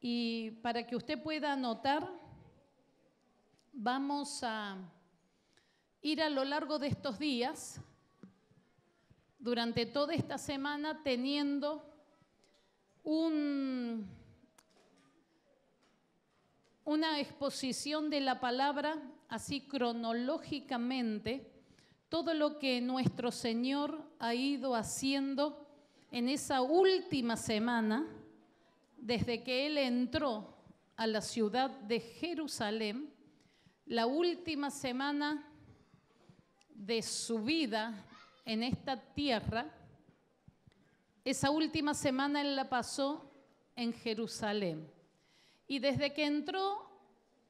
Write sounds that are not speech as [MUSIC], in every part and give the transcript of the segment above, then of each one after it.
Y para que usted pueda notar, vamos a ir a lo largo de estos días, durante toda esta semana, teniendo una exposición de la palabra, así cronológicamente, todo lo que nuestro Señor ha ido haciendo en esa última semana desde que él entró a la ciudad de Jerusalén, la última semana de su vida en esta tierra, esa última semana él la pasó en Jerusalén. Y desde que entró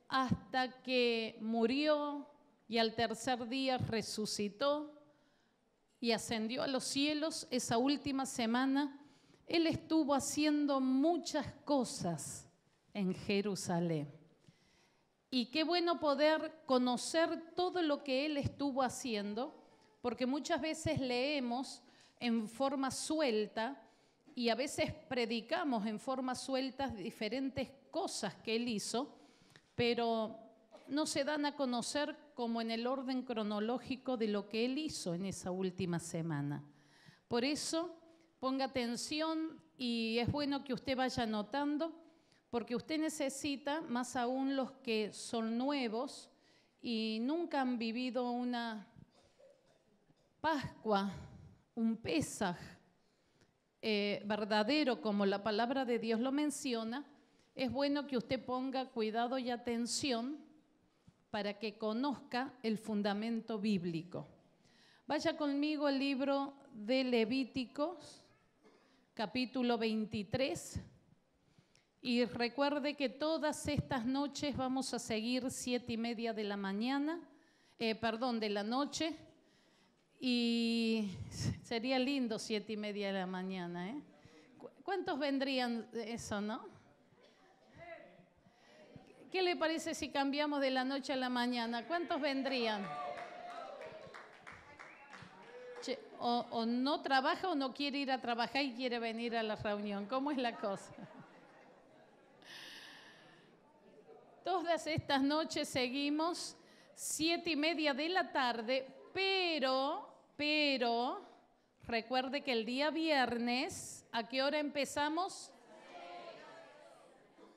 hasta que murió y al tercer día resucitó y ascendió a los cielos, esa última semana él estuvo haciendo muchas cosas en Jerusalén. Y qué bueno poder conocer todo lo que Él estuvo haciendo, porque muchas veces leemos en forma suelta y a veces predicamos en forma suelta diferentes cosas que Él hizo, pero no se dan a conocer como en el orden cronológico de lo que Él hizo en esa última semana. Por eso Ponga atención y es bueno que usted vaya notando, porque usted necesita, más aún los que son nuevos y nunca han vivido una Pascua, un Pesaj eh, verdadero como la palabra de Dios lo menciona, es bueno que usted ponga cuidado y atención para que conozca el fundamento bíblico. Vaya conmigo al libro de Levíticos, capítulo 23. Y recuerde que todas estas noches vamos a seguir siete y media de la mañana, eh, perdón, de la noche. Y sería lindo siete y media de la mañana, ¿eh? ¿Cuántos vendrían eso, no? ¿Qué le parece si cambiamos de la noche a la mañana? ¿Cuántos vendrían? o, no trabaja o no quiere ir a trabajar y quiere venir a la reunión. ¿Cómo es la cosa? Todas estas noches seguimos siete y media de la tarde, pero, pero, recuerde que el día viernes, ¿a qué hora empezamos?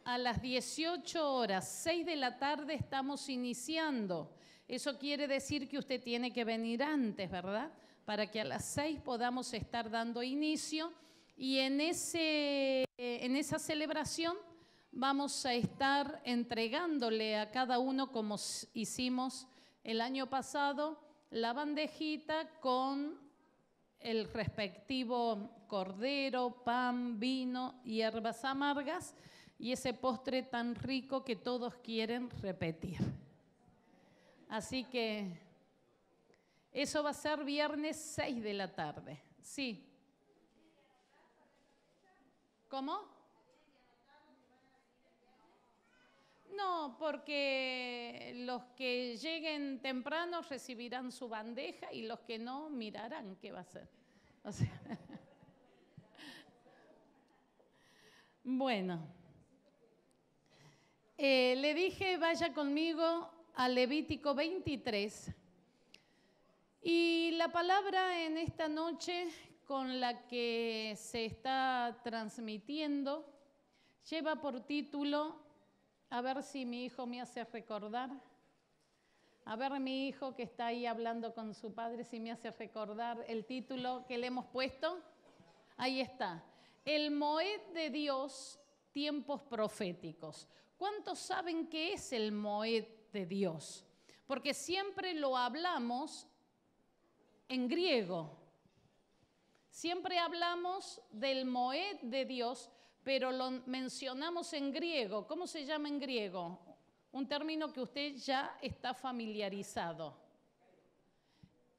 A las 18 horas, 6 de la tarde estamos iniciando. Eso quiere decir que usted tiene que venir antes, ¿verdad? para que a las seis podamos estar dando inicio y en, ese, en esa celebración vamos a estar entregándole a cada uno, como hicimos el año pasado, la bandejita con el respectivo cordero, pan, vino, hierbas amargas y ese postre tan rico que todos quieren repetir. Así que eso va a ser viernes 6 de la tarde. Sí. ¿Cómo? No, porque los que lleguen temprano recibirán su bandeja y los que no mirarán qué va a ser. [LAUGHS] bueno, eh, le dije vaya conmigo a Levítico 23, y la palabra en esta noche con la que se está transmitiendo lleva por título, a ver si mi hijo me hace recordar, a ver mi hijo que está ahí hablando con su padre si me hace recordar el título que le hemos puesto. Ahí está. El Moed de Dios, tiempos proféticos. ¿Cuántos saben qué es el Moed de Dios? Porque siempre lo hablamos en griego. Siempre hablamos del Moed de Dios, pero lo mencionamos en griego. ¿Cómo se llama en griego? Un término que usted ya está familiarizado.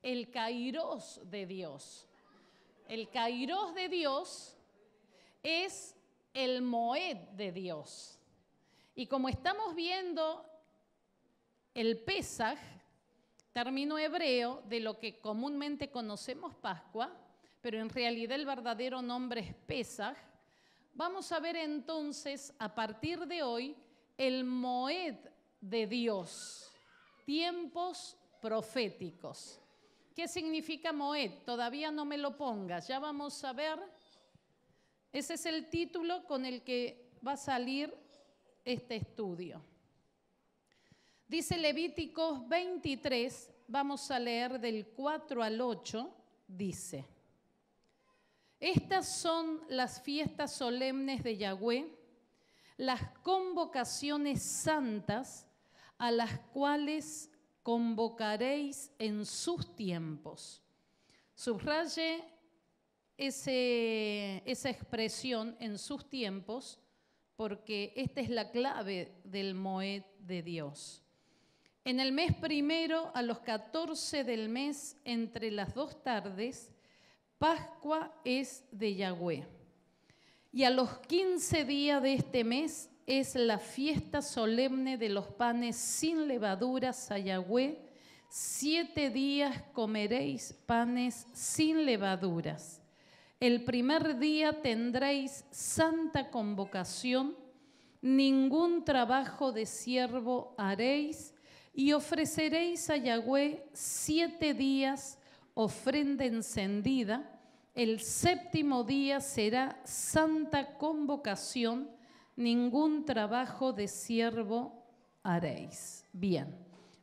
El kairos de Dios. El kairos de Dios es el moed de Dios. Y como estamos viendo el Pesaj, término hebreo de lo que comúnmente conocemos Pascua, pero en realidad el verdadero nombre es Pesach, vamos a ver entonces a partir de hoy el Moed de Dios, tiempos proféticos. ¿Qué significa Moed? Todavía no me lo pongas, ya vamos a ver. Ese es el título con el que va a salir este estudio. Dice Levíticos 23, vamos a leer del 4 al 8, dice, estas son las fiestas solemnes de Yahweh, las convocaciones santas a las cuales convocaréis en sus tiempos. Subraye esa expresión en sus tiempos porque esta es la clave del Moed de Dios. En el mes primero, a los 14 del mes, entre las dos tardes, Pascua es de Yahweh. Y a los 15 días de este mes es la fiesta solemne de los panes sin levaduras a Yahweh. Siete días comeréis panes sin levaduras. El primer día tendréis santa convocación, ningún trabajo de siervo haréis y ofreceréis a Yahweh siete días ofrenda encendida. El séptimo día será santa convocación. Ningún trabajo de siervo haréis. Bien,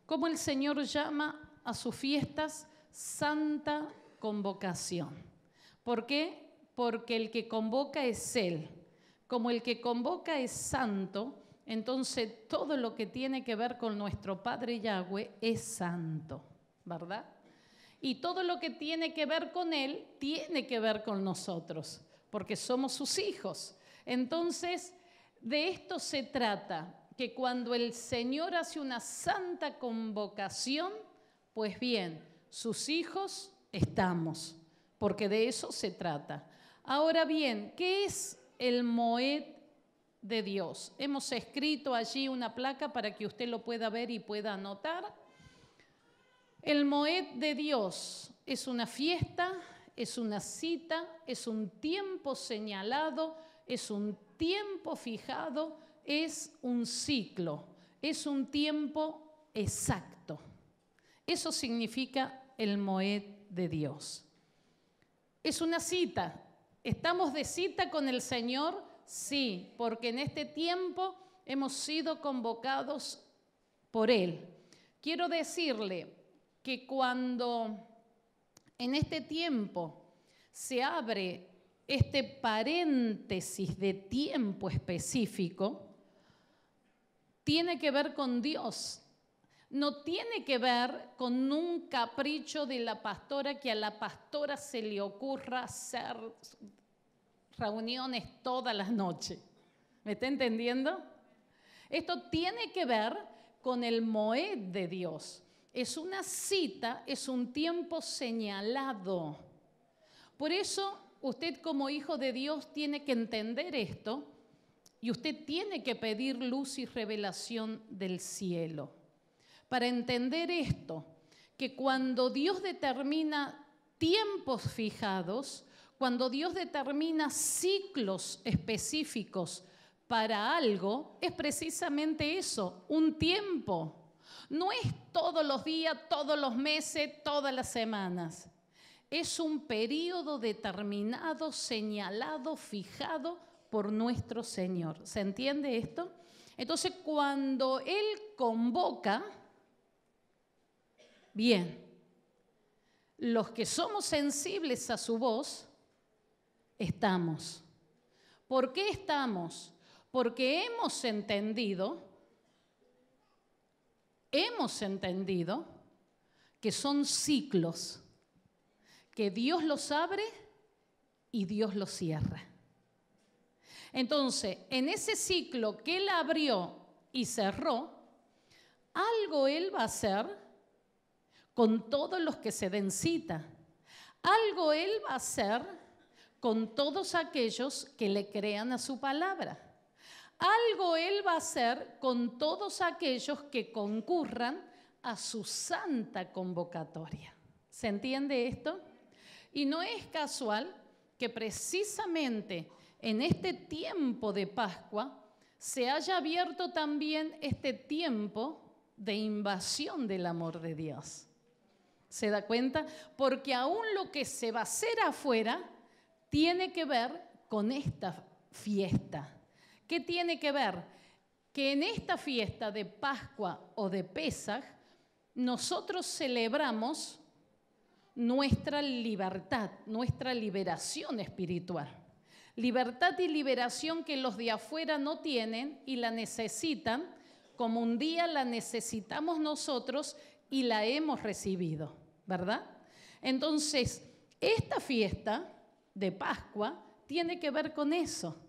como el Señor llama a sus fiestas santa convocación. ¿Por qué? Porque el que convoca es Él. Como el que convoca es santo, entonces, todo lo que tiene que ver con nuestro Padre Yahweh es santo, ¿verdad? Y todo lo que tiene que ver con Él tiene que ver con nosotros, porque somos sus hijos. Entonces, de esto se trata, que cuando el Señor hace una santa convocación, pues bien, sus hijos estamos, porque de eso se trata. Ahora bien, ¿qué es el Moed de Dios. Hemos escrito allí una placa para que usted lo pueda ver y pueda anotar. El Moed de Dios es una fiesta, es una cita, es un tiempo señalado, es un tiempo fijado, es un ciclo, es un tiempo exacto. Eso significa el Moed de Dios. Es una cita. Estamos de cita con el Señor Sí, porque en este tiempo hemos sido convocados por Él. Quiero decirle que cuando en este tiempo se abre este paréntesis de tiempo específico, tiene que ver con Dios, no tiene que ver con un capricho de la pastora que a la pastora se le ocurra ser reuniones todas las noches. ¿Me está entendiendo? Esto tiene que ver con el Moed de Dios. Es una cita, es un tiempo señalado. Por eso usted como hijo de Dios tiene que entender esto y usted tiene que pedir luz y revelación del cielo. Para entender esto, que cuando Dios determina tiempos fijados, cuando Dios determina ciclos específicos para algo, es precisamente eso, un tiempo. No es todos los días, todos los meses, todas las semanas. Es un periodo determinado, señalado, fijado por nuestro Señor. ¿Se entiende esto? Entonces, cuando Él convoca, bien, los que somos sensibles a su voz, estamos. ¿Por qué estamos? Porque hemos entendido, hemos entendido que son ciclos, que Dios los abre y Dios los cierra. Entonces, en ese ciclo que Él abrió y cerró, algo Él va a hacer con todos los que se den cita. Algo Él va a hacer con todos aquellos que le crean a su palabra. Algo Él va a hacer con todos aquellos que concurran a su santa convocatoria. ¿Se entiende esto? Y no es casual que precisamente en este tiempo de Pascua se haya abierto también este tiempo de invasión del amor de Dios. ¿Se da cuenta? Porque aún lo que se va a hacer afuera tiene que ver con esta fiesta. ¿Qué tiene que ver? Que en esta fiesta de Pascua o de Pesaj, nosotros celebramos nuestra libertad, nuestra liberación espiritual. Libertad y liberación que los de afuera no tienen y la necesitan, como un día la necesitamos nosotros y la hemos recibido, ¿verdad? Entonces, esta fiesta de Pascua tiene que ver con eso,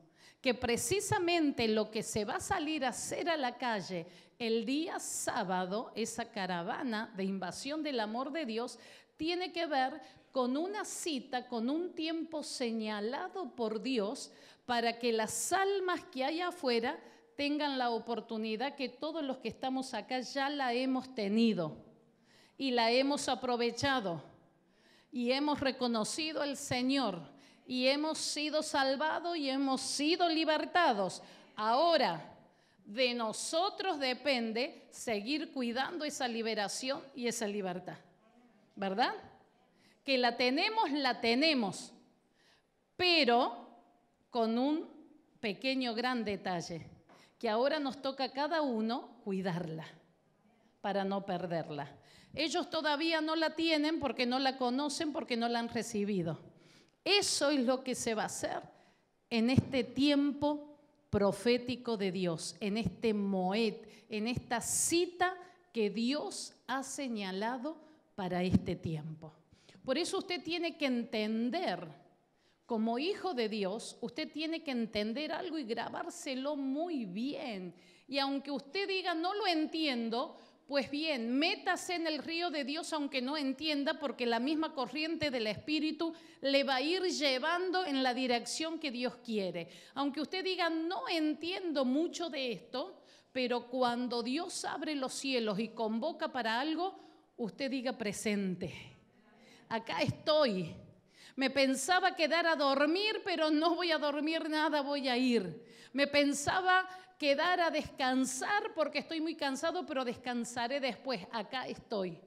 que precisamente lo que se va a salir a hacer a la calle el día sábado, esa caravana de invasión del amor de Dios, tiene que ver con una cita, con un tiempo señalado por Dios para que las almas que hay afuera tengan la oportunidad que todos los que estamos acá ya la hemos tenido y la hemos aprovechado y hemos reconocido al Señor y hemos sido salvados y hemos sido libertados. Ahora, de nosotros depende seguir cuidando esa liberación y esa libertad. ¿Verdad? Que la tenemos, la tenemos, pero con un pequeño gran detalle, que ahora nos toca a cada uno cuidarla para no perderla. Ellos todavía no la tienen porque no la conocen, porque no la han recibido. Eso es lo que se va a hacer en este tiempo profético de Dios, en este Moed, en esta cita que Dios ha señalado para este tiempo. Por eso usted tiene que entender, como hijo de Dios, usted tiene que entender algo y grabárselo muy bien. Y aunque usted diga, no lo entiendo, pues bien, métase en el río de Dios aunque no entienda, porque la misma corriente del Espíritu le va a ir llevando en la dirección que Dios quiere. Aunque usted diga, no entiendo mucho de esto, pero cuando Dios abre los cielos y convoca para algo, usted diga presente. Acá estoy. Me pensaba quedar a dormir, pero no voy a dormir nada, voy a ir. Me pensaba quedar a descansar porque estoy muy cansado, pero descansaré después. Acá estoy.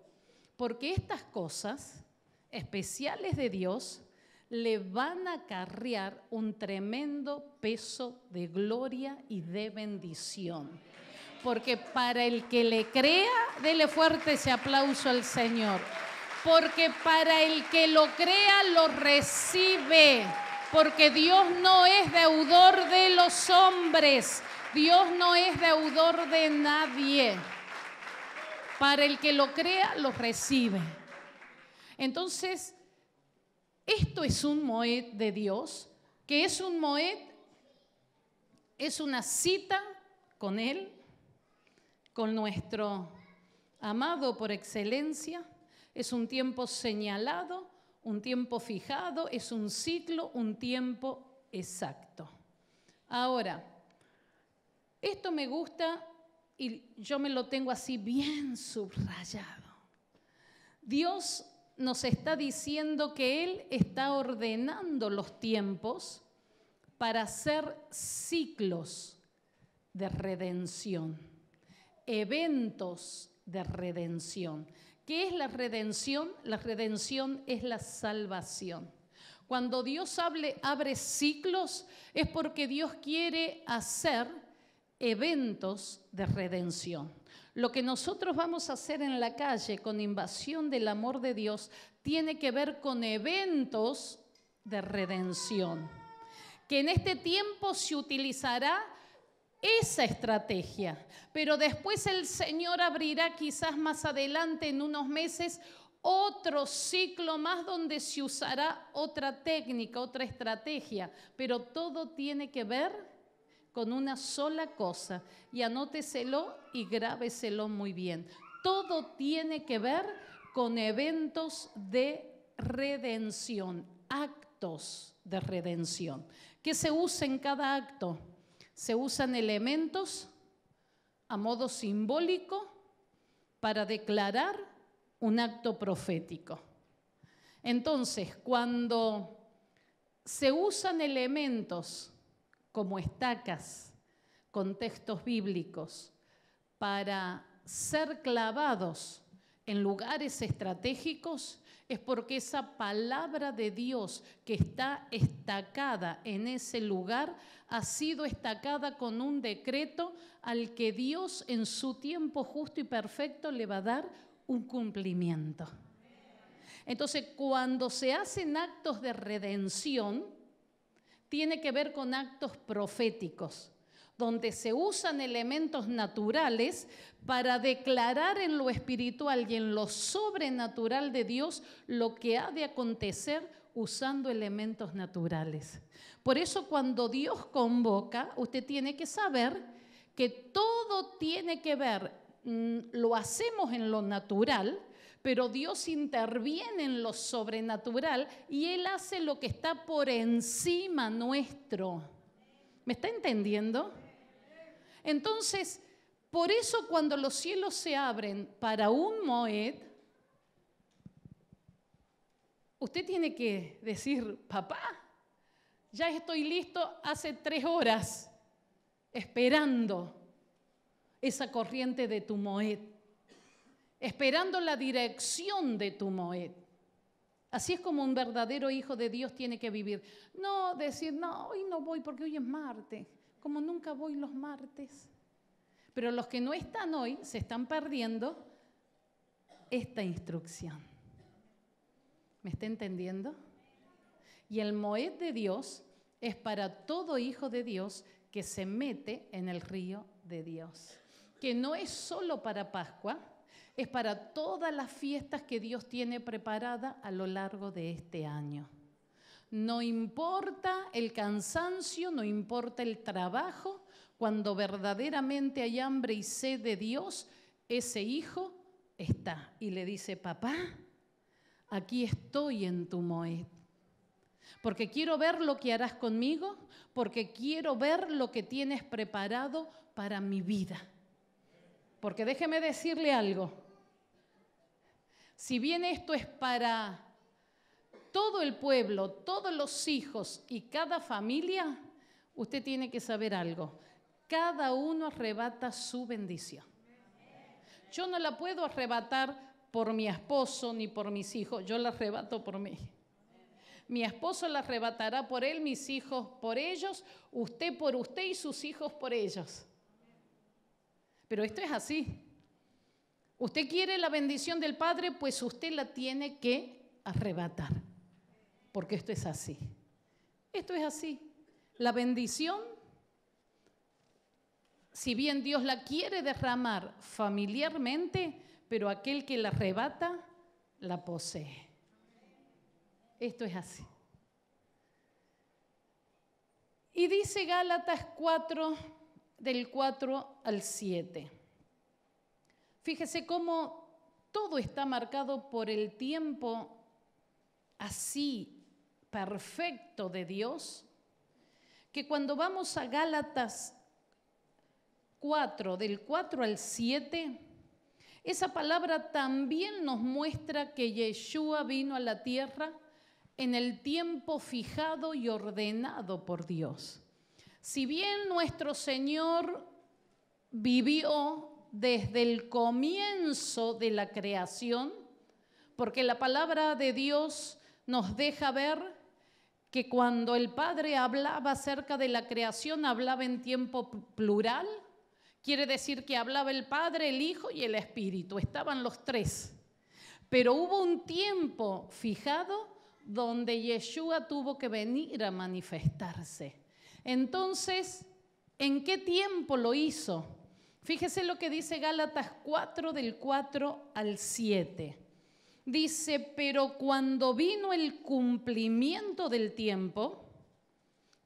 Porque estas cosas especiales de Dios le van a acarrear un tremendo peso de gloria y de bendición. Porque para el que le crea, dele fuerte ese aplauso al Señor. Porque para el que lo crea, lo recibe. Porque Dios no es deudor de los hombres, Dios no es deudor de nadie. Para el que lo crea, lo recibe. Entonces, esto es un moed de Dios, que es un moed, es una cita con Él, con nuestro amado por excelencia. Es un tiempo señalado, un tiempo fijado, es un ciclo, un tiempo exacto. Ahora, esto me gusta y yo me lo tengo así bien subrayado. Dios nos está diciendo que Él está ordenando los tiempos para hacer ciclos de redención, eventos de redención. ¿Qué es la redención? La redención es la salvación. Cuando Dios hable, abre ciclos es porque Dios quiere hacer eventos de redención. Lo que nosotros vamos a hacer en la calle con invasión del amor de Dios tiene que ver con eventos de redención. Que en este tiempo se utilizará esa estrategia, pero después el Señor abrirá quizás más adelante en unos meses otro ciclo más donde se usará otra técnica, otra estrategia, pero todo tiene que ver con una sola cosa y anóteselo y grábeselo muy bien. Todo tiene que ver con eventos de redención, actos de redención. ¿Qué se usa en cada acto? Se usan elementos a modo simbólico para declarar un acto profético. Entonces, cuando se usan elementos como estacas con textos bíblicos para ser clavados en lugares estratégicos es porque esa palabra de Dios que está estacada en ese lugar ha sido estacada con un decreto al que Dios en su tiempo justo y perfecto le va a dar un cumplimiento. Entonces, cuando se hacen actos de redención, tiene que ver con actos proféticos, donde se usan elementos naturales para declarar en lo espiritual y en lo sobrenatural de Dios lo que ha de acontecer usando elementos naturales. Por eso cuando Dios convoca, usted tiene que saber que todo tiene que ver, mm, lo hacemos en lo natural, pero Dios interviene en lo sobrenatural y Él hace lo que está por encima nuestro. ¿Me está entendiendo? Entonces, por eso cuando los cielos se abren para un Moed, usted tiene que decir, papá, ya estoy listo hace tres horas esperando esa corriente de tu Moed esperando la dirección de tu Moed. Así es como un verdadero hijo de Dios tiene que vivir. No decir, no, hoy no voy porque hoy es martes, como nunca voy los martes. Pero los que no están hoy se están perdiendo esta instrucción. ¿Me está entendiendo? Y el Moed de Dios es para todo hijo de Dios que se mete en el río de Dios, que no es solo para Pascua, es para todas las fiestas que Dios tiene preparada a lo largo de este año. No importa el cansancio, no importa el trabajo, cuando verdaderamente hay hambre y sed de Dios, ese hijo está y le dice, papá, aquí estoy en tu Moed porque quiero ver lo que harás conmigo, porque quiero ver lo que tienes preparado para mi vida. Porque déjeme decirle algo, si bien esto es para todo el pueblo, todos los hijos y cada familia, usted tiene que saber algo. Cada uno arrebata su bendición. Yo no la puedo arrebatar por mi esposo ni por mis hijos, yo la arrebato por mí. Mi esposo la arrebatará por él, mis hijos por ellos, usted por usted y sus hijos por ellos. Pero esto es así. Usted quiere la bendición del Padre, pues usted la tiene que arrebatar, porque esto es así. Esto es así. La bendición, si bien Dios la quiere derramar familiarmente, pero aquel que la arrebata, la posee. Esto es así. Y dice Gálatas 4, del 4 al 7. Fíjese cómo todo está marcado por el tiempo así perfecto de Dios, que cuando vamos a Gálatas 4, del 4 al 7, esa palabra también nos muestra que Yeshua vino a la tierra en el tiempo fijado y ordenado por Dios. Si bien nuestro Señor vivió desde el comienzo de la creación, porque la palabra de Dios nos deja ver que cuando el Padre hablaba acerca de la creación, hablaba en tiempo plural, quiere decir que hablaba el Padre, el Hijo y el Espíritu, estaban los tres. Pero hubo un tiempo fijado donde Yeshua tuvo que venir a manifestarse. Entonces, ¿en qué tiempo lo hizo? Fíjese lo que dice Gálatas 4 del 4 al 7. Dice, pero cuando vino el cumplimiento del tiempo,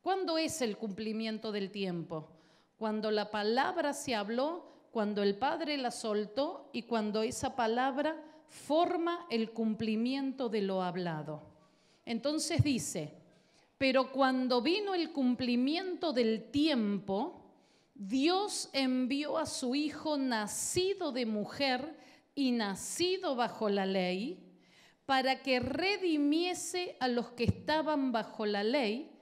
¿cuándo es el cumplimiento del tiempo? Cuando la palabra se habló, cuando el Padre la soltó y cuando esa palabra forma el cumplimiento de lo hablado. Entonces dice, pero cuando vino el cumplimiento del tiempo, Dios envió a su Hijo nacido de mujer y nacido bajo la ley, para que redimiese a los que estaban bajo la ley,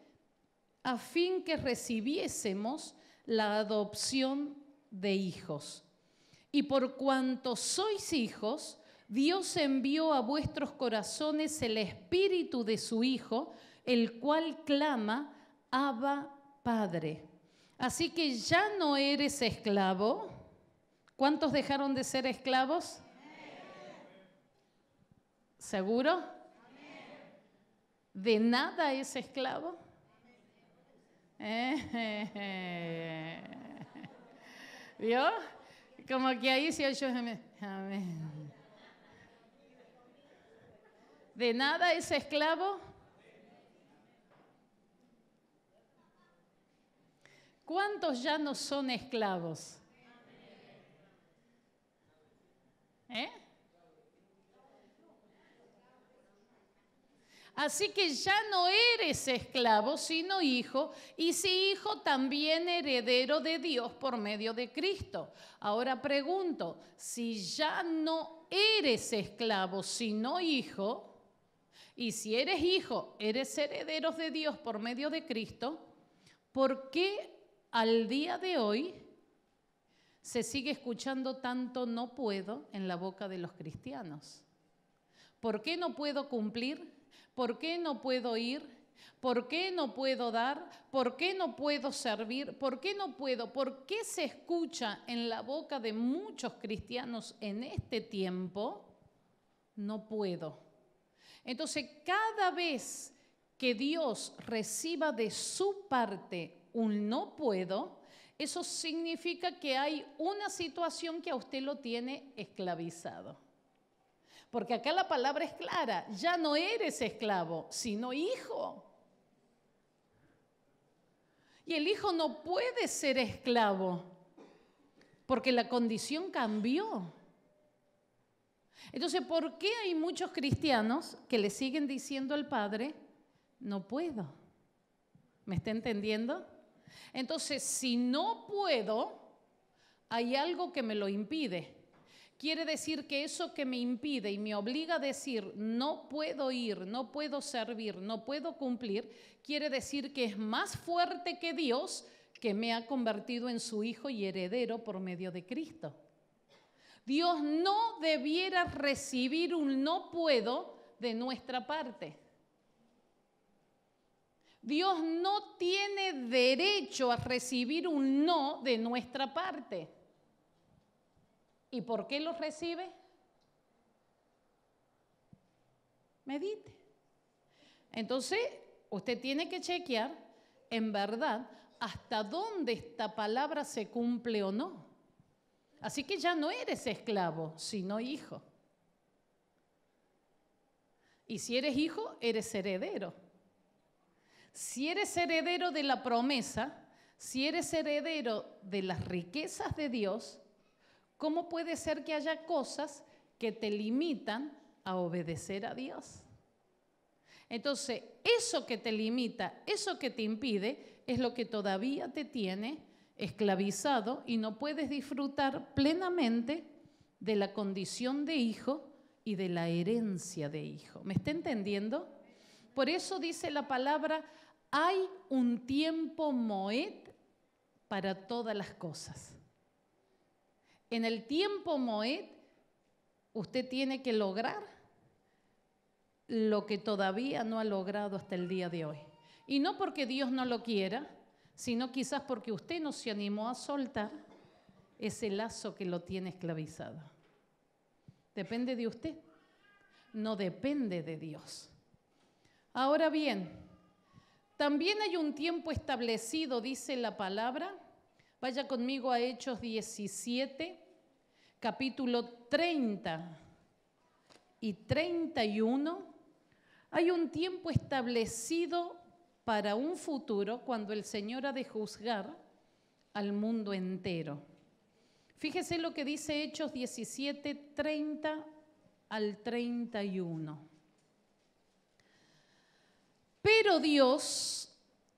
a fin que recibiésemos la adopción de hijos. Y por cuanto sois hijos, Dios envió a vuestros corazones el espíritu de su Hijo, el cual clama, Abba Padre. Así que ya no eres esclavo. ¿Cuántos dejaron de ser esclavos? ¿Seguro? ¿De nada es esclavo? [LAUGHS] ¿Vio? Como que ahí se oyó. Amén. ¿De nada es esclavo? ¿Cuántos ya no son esclavos? ¿Eh? Así que ya no eres esclavo, sino hijo, y si hijo también heredero de Dios por medio de Cristo. Ahora pregunto, si ya no eres esclavo, sino hijo, y si eres hijo, eres heredero de Dios por medio de Cristo, ¿por qué al día de hoy se sigue escuchando tanto no puedo en la boca de los cristianos. ¿Por qué no puedo cumplir? ¿Por qué no puedo ir? ¿Por qué no puedo dar? ¿Por qué no puedo servir? ¿Por qué no puedo? ¿Por qué se escucha en la boca de muchos cristianos en este tiempo? No puedo. Entonces, cada vez que Dios reciba de su parte un no puedo, eso significa que hay una situación que a usted lo tiene esclavizado. Porque acá la palabra es clara, ya no eres esclavo, sino hijo. Y el hijo no puede ser esclavo, porque la condición cambió. Entonces, ¿por qué hay muchos cristianos que le siguen diciendo al Padre, no puedo? ¿Me está entendiendo? Entonces, si no puedo, hay algo que me lo impide. Quiere decir que eso que me impide y me obliga a decir, no puedo ir, no puedo servir, no puedo cumplir, quiere decir que es más fuerte que Dios que me ha convertido en su hijo y heredero por medio de Cristo. Dios no debiera recibir un no puedo de nuestra parte. Dios no tiene derecho a recibir un no de nuestra parte. ¿Y por qué lo recibe? Medite. Entonces, usted tiene que chequear, en verdad, hasta dónde esta palabra se cumple o no. Así que ya no eres esclavo, sino hijo. Y si eres hijo, eres heredero si eres heredero de la promesa, si eres heredero de las riquezas de Dios, ¿cómo puede ser que haya cosas que te limitan a obedecer a Dios? Entonces, eso que te limita, eso que te impide, es lo que todavía te tiene esclavizado y no puedes disfrutar plenamente de la condición de hijo y de la herencia de hijo. ¿Me está entendiendo? Por eso dice la palabra, hay un tiempo Moed para todas las cosas. En el tiempo Moed, usted tiene que lograr lo que todavía no ha logrado hasta el día de hoy. Y no porque Dios no lo quiera, sino quizás porque usted no se animó a soltar ese lazo que lo tiene esclavizado. Depende de usted, no depende de Dios. Ahora bien, también hay un tiempo establecido, dice la palabra. Vaya conmigo a Hechos 17, capítulo 30 y 31. Hay un tiempo establecido para un futuro cuando el Señor ha de juzgar al mundo entero. Fíjese lo que dice Hechos 17, 30 al 31. Pero Dios,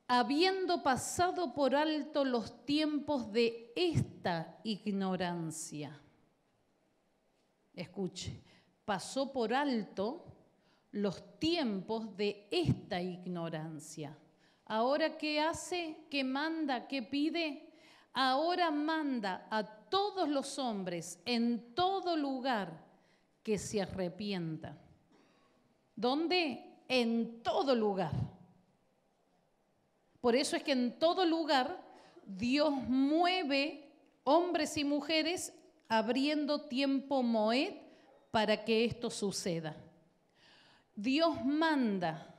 habiendo pasado por alto los tiempos de esta ignorancia, escuche, pasó por alto los tiempos de esta ignorancia. Ahora, ¿qué hace? ¿Qué manda? ¿Qué pide? Ahora manda a todos los hombres en todo lugar que se arrepienta. ¿Dónde? en todo lugar. Por eso es que en todo lugar Dios mueve hombres y mujeres abriendo tiempo Moed para que esto suceda. Dios manda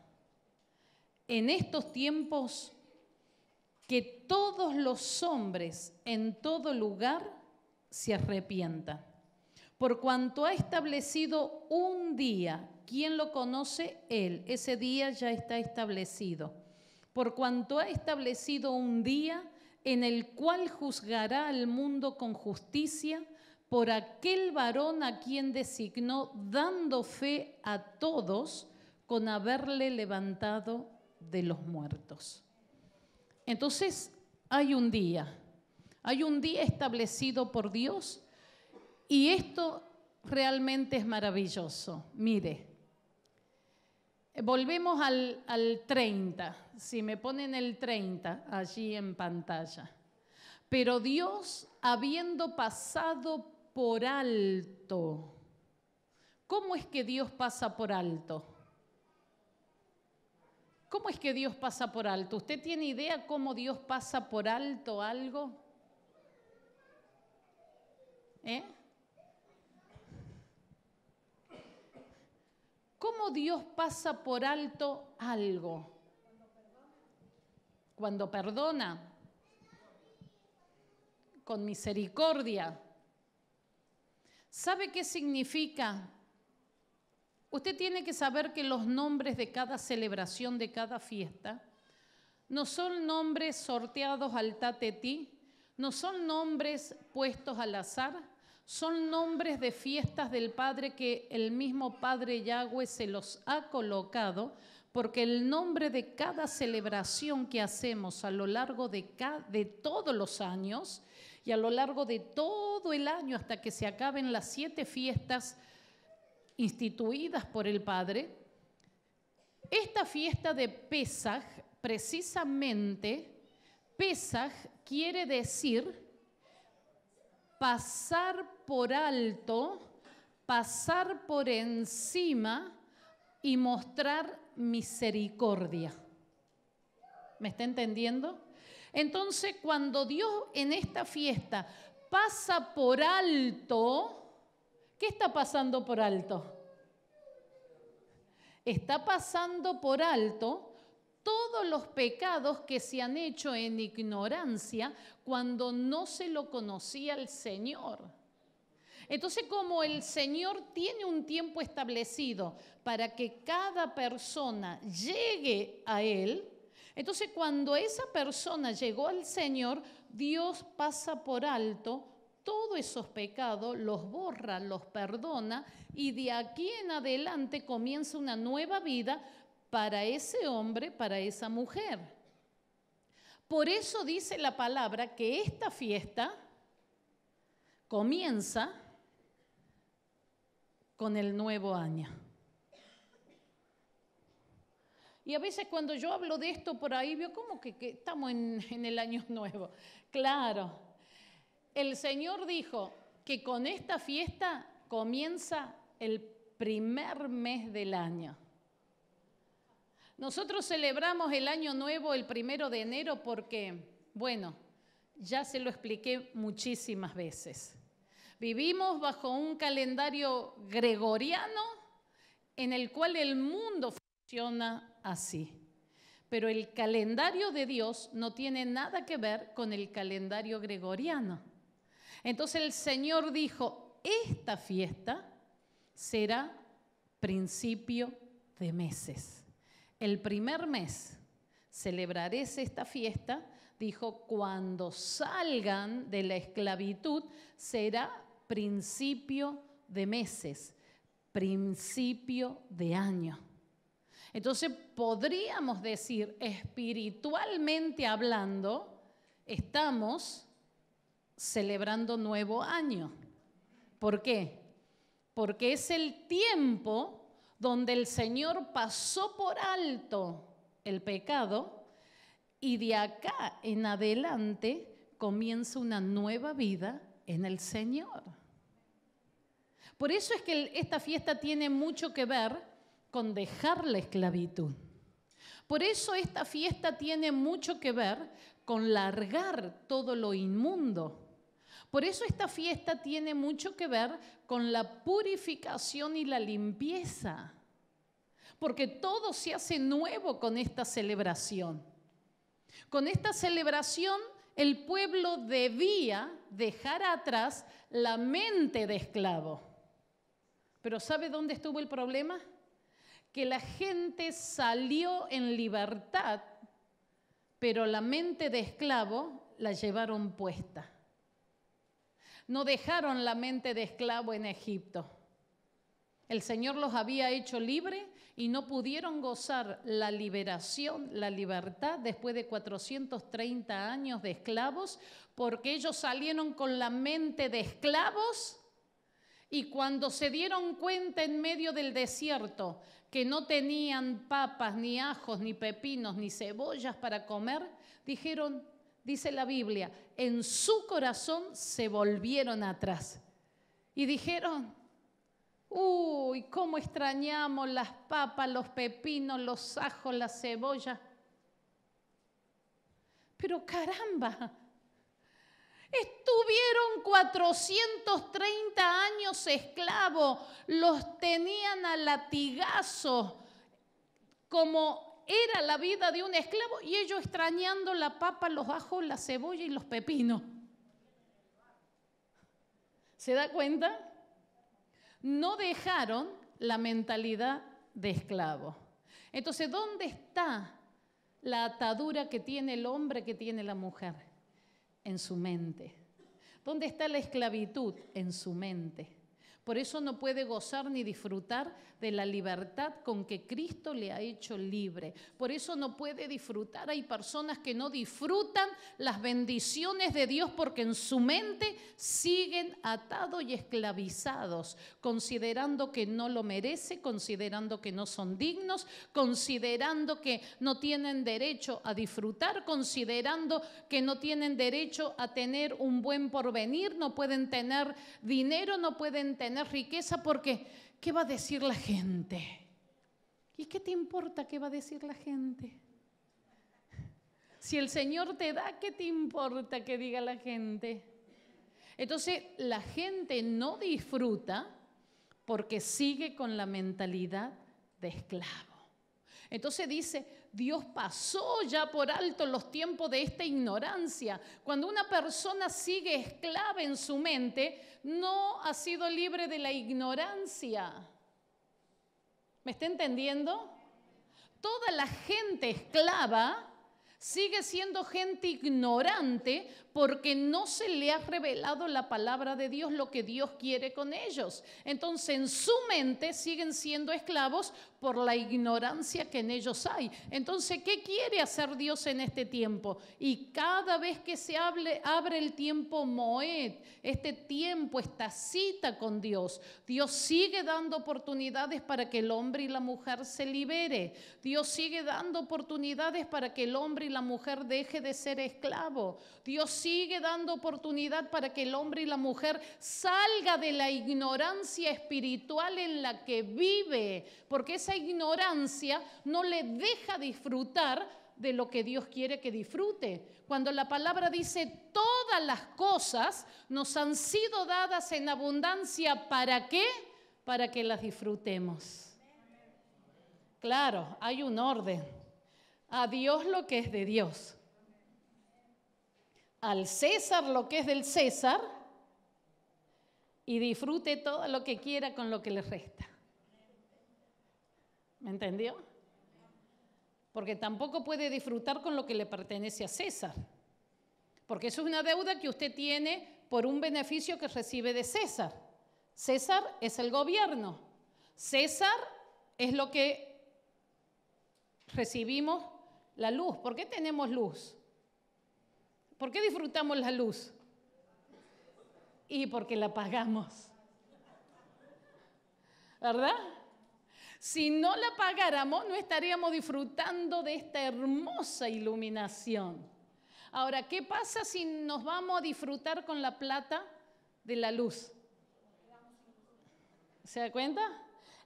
en estos tiempos que todos los hombres en todo lugar se arrepientan, por cuanto ha establecido un día ¿Quién lo conoce? Él. Ese día ya está establecido. Por cuanto ha establecido un día en el cual juzgará al mundo con justicia por aquel varón a quien designó, dando fe a todos con haberle levantado de los muertos. Entonces, hay un día, hay un día establecido por Dios y esto realmente es maravilloso. Mire, Volvemos al, 30, si me ponen el 30 allí en pantalla. Pero Dios, habiendo pasado por alto, ¿cómo es que Dios pasa por alto? ¿Cómo es que Dios pasa por alto? ¿Usted tiene idea cómo Dios pasa por alto algo? ¿Eh? ¿Cómo Dios pasa por alto algo? Cuando perdona, con misericordia. ¿Sabe qué significa? Usted tiene que saber que los nombres de cada celebración, de cada fiesta, no son nombres sorteados al tatetí, no son nombres puestos al azar, son nombres de fiestas del Padre que el mismo Padre Yahweh se los ha colocado, porque el nombre de cada celebración que hacemos a lo largo de, de todos los años y a lo largo de todo el año hasta que se acaben las siete fiestas instituidas por el Padre, esta fiesta de Pesaj, precisamente, Pesaj quiere decir pasar por alto, pasar por encima y mostrar misericordia. ¿Me está entendiendo? Entonces, cuando Dios en esta fiesta pasa por alto, ¿qué está pasando por alto? Está pasando por alto todos los pecados que se han hecho en ignorancia cuando no se lo conocía el Señor. Entonces, como el Señor tiene un tiempo establecido para que cada persona llegue a Él, entonces cuando esa persona llegó al Señor, Dios pasa por alto todos esos pecados, los borra, los perdona y de aquí en adelante comienza una nueva vida para ese hombre, para esa mujer. Por eso dice la palabra que esta fiesta comienza con el nuevo año. Y a veces cuando yo hablo de esto por ahí, veo como que, estamos en el año [LAUGHS] nuevo. Claro, el Señor dijo que con esta fiesta comienza el primer mes del año. Nosotros celebramos el año nuevo el primero de enero porque, bueno, ya se lo expliqué muchísimas veces. Vivimos bajo un calendario gregoriano en el cual el mundo funciona así. Pero el calendario de Dios no tiene nada que ver con el calendario gregoriano. Entonces el Señor dijo, esta fiesta será principio de meses. El primer mes celebraré esta fiesta, dijo, cuando salgan de la esclavitud será principio de meses, principio de año. Entonces podríamos decir, espiritualmente hablando, estamos celebrando nuevo año. ¿Por qué? Porque es el tiempo donde el Señor pasó por alto el pecado y de acá en adelante comienza una nueva vida en el Señor. Por eso es que esta fiesta tiene mucho que ver con dejar la esclavitud. Por eso esta fiesta tiene mucho que ver con largar todo lo inmundo. Por eso esta fiesta tiene mucho que ver con la purificación y la limpieza. Porque todo se hace nuevo con esta celebración. Con esta celebración el pueblo debía dejar atrás la mente de esclavo. Pero ¿sabe dónde estuvo el problema? Que la gente salió en libertad, pero la mente de esclavo la llevaron puesta. No dejaron la mente de esclavo en Egipto. El Señor los había hecho libre, y no pudieron gozar la liberación, la libertad después de 430 años de esclavos, porque ellos salieron con la mente de esclavos y cuando se dieron cuenta en medio del desierto que no tenían papas, ni ajos, ni pepinos, ni cebollas para comer, dijeron, dice la Biblia, en su corazón se volvieron atrás y dijeron, Uy, cómo extrañamos las papas, los pepinos, los ajos, la cebolla. Pero caramba, Estuvieron 430 años esclavos, los tenían a latigazo, como era la vida de un esclavo, y ellos extrañando la papa, los ajos, la cebolla y los pepinos. ¿Se da cuenta? no dejaron la mentalidad de esclavo. Entonces, ¿dónde está la atadura que tiene el hombre, que tiene la mujer? En su mente. ¿Dónde está la esclavitud? En su mente. Por eso no puede gozar ni disfrutar de la libertad con que Cristo le ha hecho libre. Por eso no puede disfrutar. Hay personas que no disfrutan las bendiciones de Dios porque en su mente siguen atados y esclavizados, considerando que no lo merece, considerando que no son dignos, considerando que no tienen derecho a disfrutar, considerando que no tienen derecho a tener un buen porvenir, no pueden tener dinero, no pueden tener riqueza porque ¿qué va a decir la gente? ¿Y qué te importa qué va a decir la gente? Si el Señor te da, ¿qué te importa que diga la gente? Entonces, la gente no disfruta porque sigue con la mentalidad de esclavo. Entonces dice, Dios pasó ya por alto los tiempos de esta ignorancia. Cuando una persona sigue esclava en su mente, no ha sido libre de la ignorancia. ¿Me está entendiendo? Toda la gente esclava sigue siendo gente ignorante porque no se le ha revelado la palabra de Dios, lo que Dios quiere con ellos. Entonces en su mente siguen siendo esclavos por la ignorancia que en ellos hay. Entonces, ¿qué quiere hacer Dios en este tiempo? Y cada vez que se hable, abre el tiempo Moed, este tiempo, esta cita con Dios, Dios sigue dando oportunidades para que el hombre y la mujer se libere. Dios sigue dando oportunidades para que el hombre y la mujer deje de ser esclavo. Dios sigue dando oportunidad para que el hombre y la mujer salga de la ignorancia espiritual en la que vive, porque esa ignorancia no le deja disfrutar de lo que Dios quiere que disfrute. Cuando la palabra dice todas las cosas nos han sido dadas en abundancia, ¿para qué? Para que las disfrutemos. Claro, hay un orden. A Dios lo que es de Dios al César lo que es del César y disfrute todo lo que quiera con lo que le resta. ¿Me entendió? Porque tampoco puede disfrutar con lo que le pertenece a César. Porque eso es una deuda que usted tiene por un beneficio que recibe de César. César es el gobierno. César es lo que recibimos la luz. ¿Por qué tenemos luz? ¿Por qué disfrutamos la luz? Y porque la pagamos. ¿Verdad? Si no la pagáramos, no estaríamos disfrutando de esta hermosa iluminación. Ahora, ¿qué pasa si nos vamos a disfrutar con la plata de la luz? ¿Se da cuenta?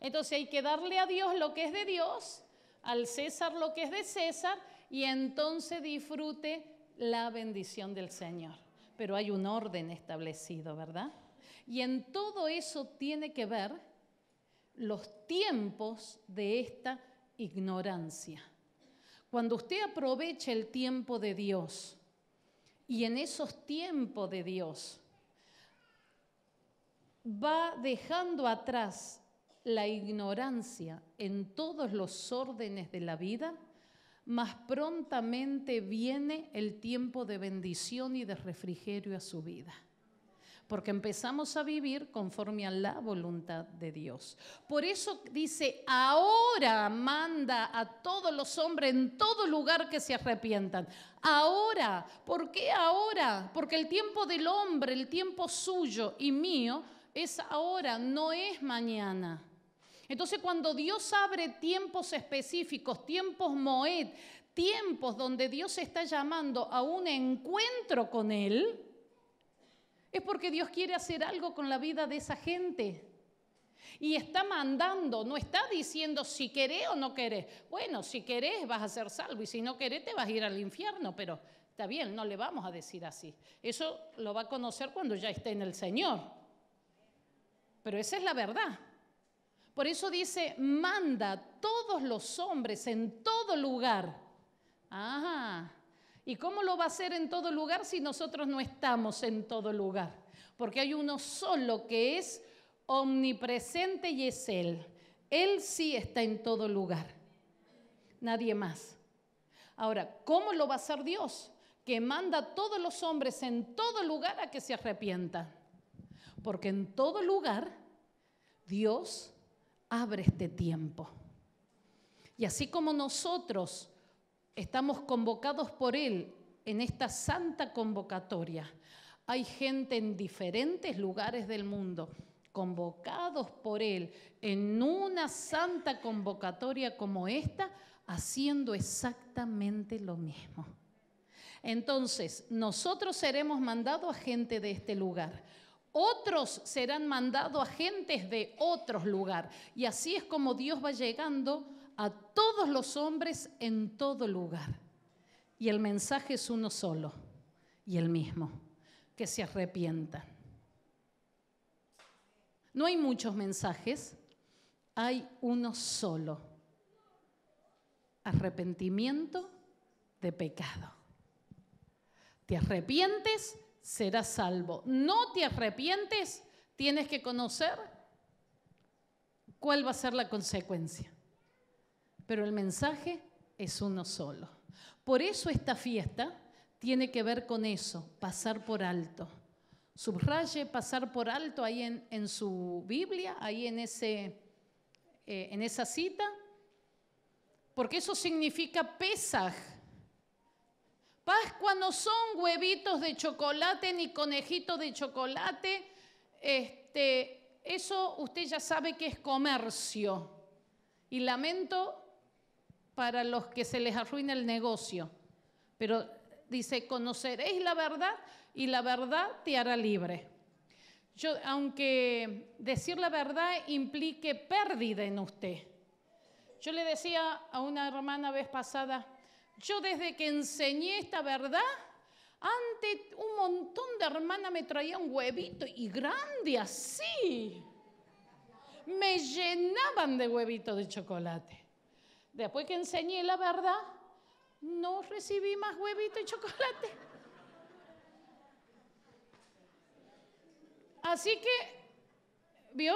Entonces hay que darle a Dios lo que es de Dios, al César lo que es de César, y entonces disfrute la bendición del Señor. Pero hay un orden establecido, ¿verdad? Y en todo eso tiene que ver los tiempos de esta ignorancia. Cuando usted aprovecha el tiempo de Dios y en esos tiempos de Dios va dejando atrás la ignorancia en todos los órdenes de la vida, más prontamente viene el tiempo de bendición y de refrigerio a su vida. Porque empezamos a vivir conforme a la voluntad de Dios. Por eso dice, ahora manda a todos los hombres en todo lugar que se arrepientan. Ahora, ¿por qué ahora? Porque el tiempo del hombre, el tiempo suyo y mío, es ahora, no es mañana. Entonces cuando Dios abre tiempos específicos, tiempos moed, tiempos donde Dios está llamando a un encuentro con Él, es porque Dios quiere hacer algo con la vida de esa gente. Y está mandando, no está diciendo si querés o no querés. Bueno, si querés vas a ser salvo y si no querés te vas a ir al infierno, pero está bien, no le vamos a decir así. Eso lo va a conocer cuando ya esté en el Señor. Pero esa es la verdad. Por eso dice, manda todos los hombres en todo lugar. Ah, ¿y cómo lo va a hacer en todo lugar si nosotros no estamos en todo lugar? Porque hay uno solo que es omnipresente y es Él. Él sí está en todo lugar, nadie más. Ahora, ¿cómo lo va a hacer Dios? Que manda a todos los hombres en todo lugar a que se arrepientan. Porque en todo lugar Dios abre este tiempo. Y así como nosotros estamos convocados por Él en esta santa convocatoria, hay gente en diferentes lugares del mundo convocados por Él en una santa convocatoria como esta, haciendo exactamente lo mismo. Entonces, nosotros seremos mandados a gente de este lugar otros serán mandados a gentes de otros lugar. Y así es como Dios va llegando a todos los hombres en todo lugar. Y el mensaje es uno solo y el mismo, que se arrepientan. No hay muchos mensajes, hay uno solo. Arrepentimiento de pecado. Te arrepientes serás salvo. No te arrepientes, tienes que conocer cuál va a ser la consecuencia. Pero el mensaje es uno solo. Por eso esta fiesta tiene que ver con eso, pasar por alto. Subraye pasar por alto ahí en, su Biblia, ahí en, ese, eh, en esa cita, porque eso significa pesaje cuando son huevitos de chocolate ni conejitos de chocolate. Este, eso usted ya sabe que es comercio. Y lamento para los que se les arruina el negocio. Pero dice, conoceréis la verdad y la verdad te hará libre. Yo, aunque decir la verdad implique pérdida en usted. Yo le decía a una hermana vez pasada, yo desde que enseñé esta verdad, antes un montón de hermanas me traía un huevito y grande así. Me llenaban de huevito de chocolate. Después que enseñé la verdad, no recibí más huevito y chocolate. Así que, vio,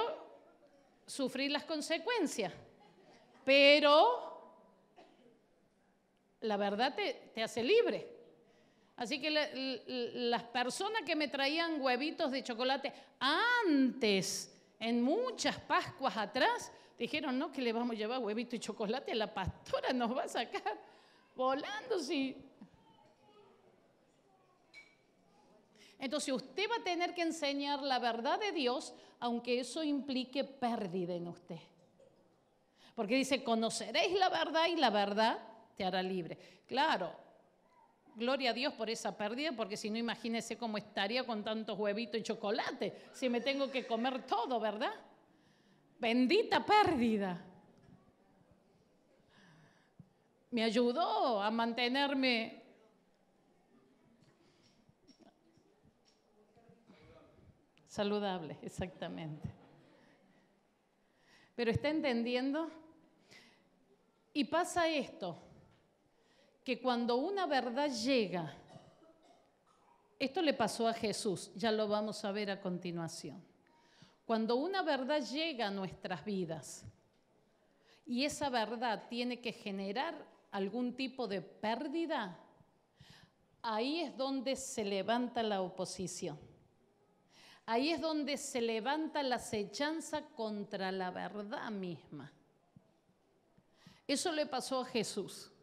sufrí las consecuencias. Pero la verdad te, hace libre. Así que las personas que me traían huevitos de chocolate antes, en muchas Pascuas atrás, dijeron, no, que le vamos a llevar huevito y chocolate, la pastora nos va a sacar volando Entonces usted va a tener que enseñar la verdad de Dios, aunque eso implique pérdida en usted. Porque dice, conoceréis la verdad y la verdad te hará libre. Claro, gloria a Dios por esa pérdida, porque si no, imagínese cómo estaría con tantos huevitos y chocolate, si me tengo que comer todo, ¿verdad? Bendita pérdida. Me ayudó a mantenerme saludable, exactamente. Pero está entendiendo. Y pasa esto que cuando una verdad llega, esto le pasó a Jesús, ya lo vamos a ver a continuación, cuando una verdad llega a nuestras vidas y esa verdad tiene que generar algún tipo de pérdida, ahí es donde se levanta la oposición. Ahí es donde se levanta la acechanza contra la verdad misma. Eso le pasó a Jesús.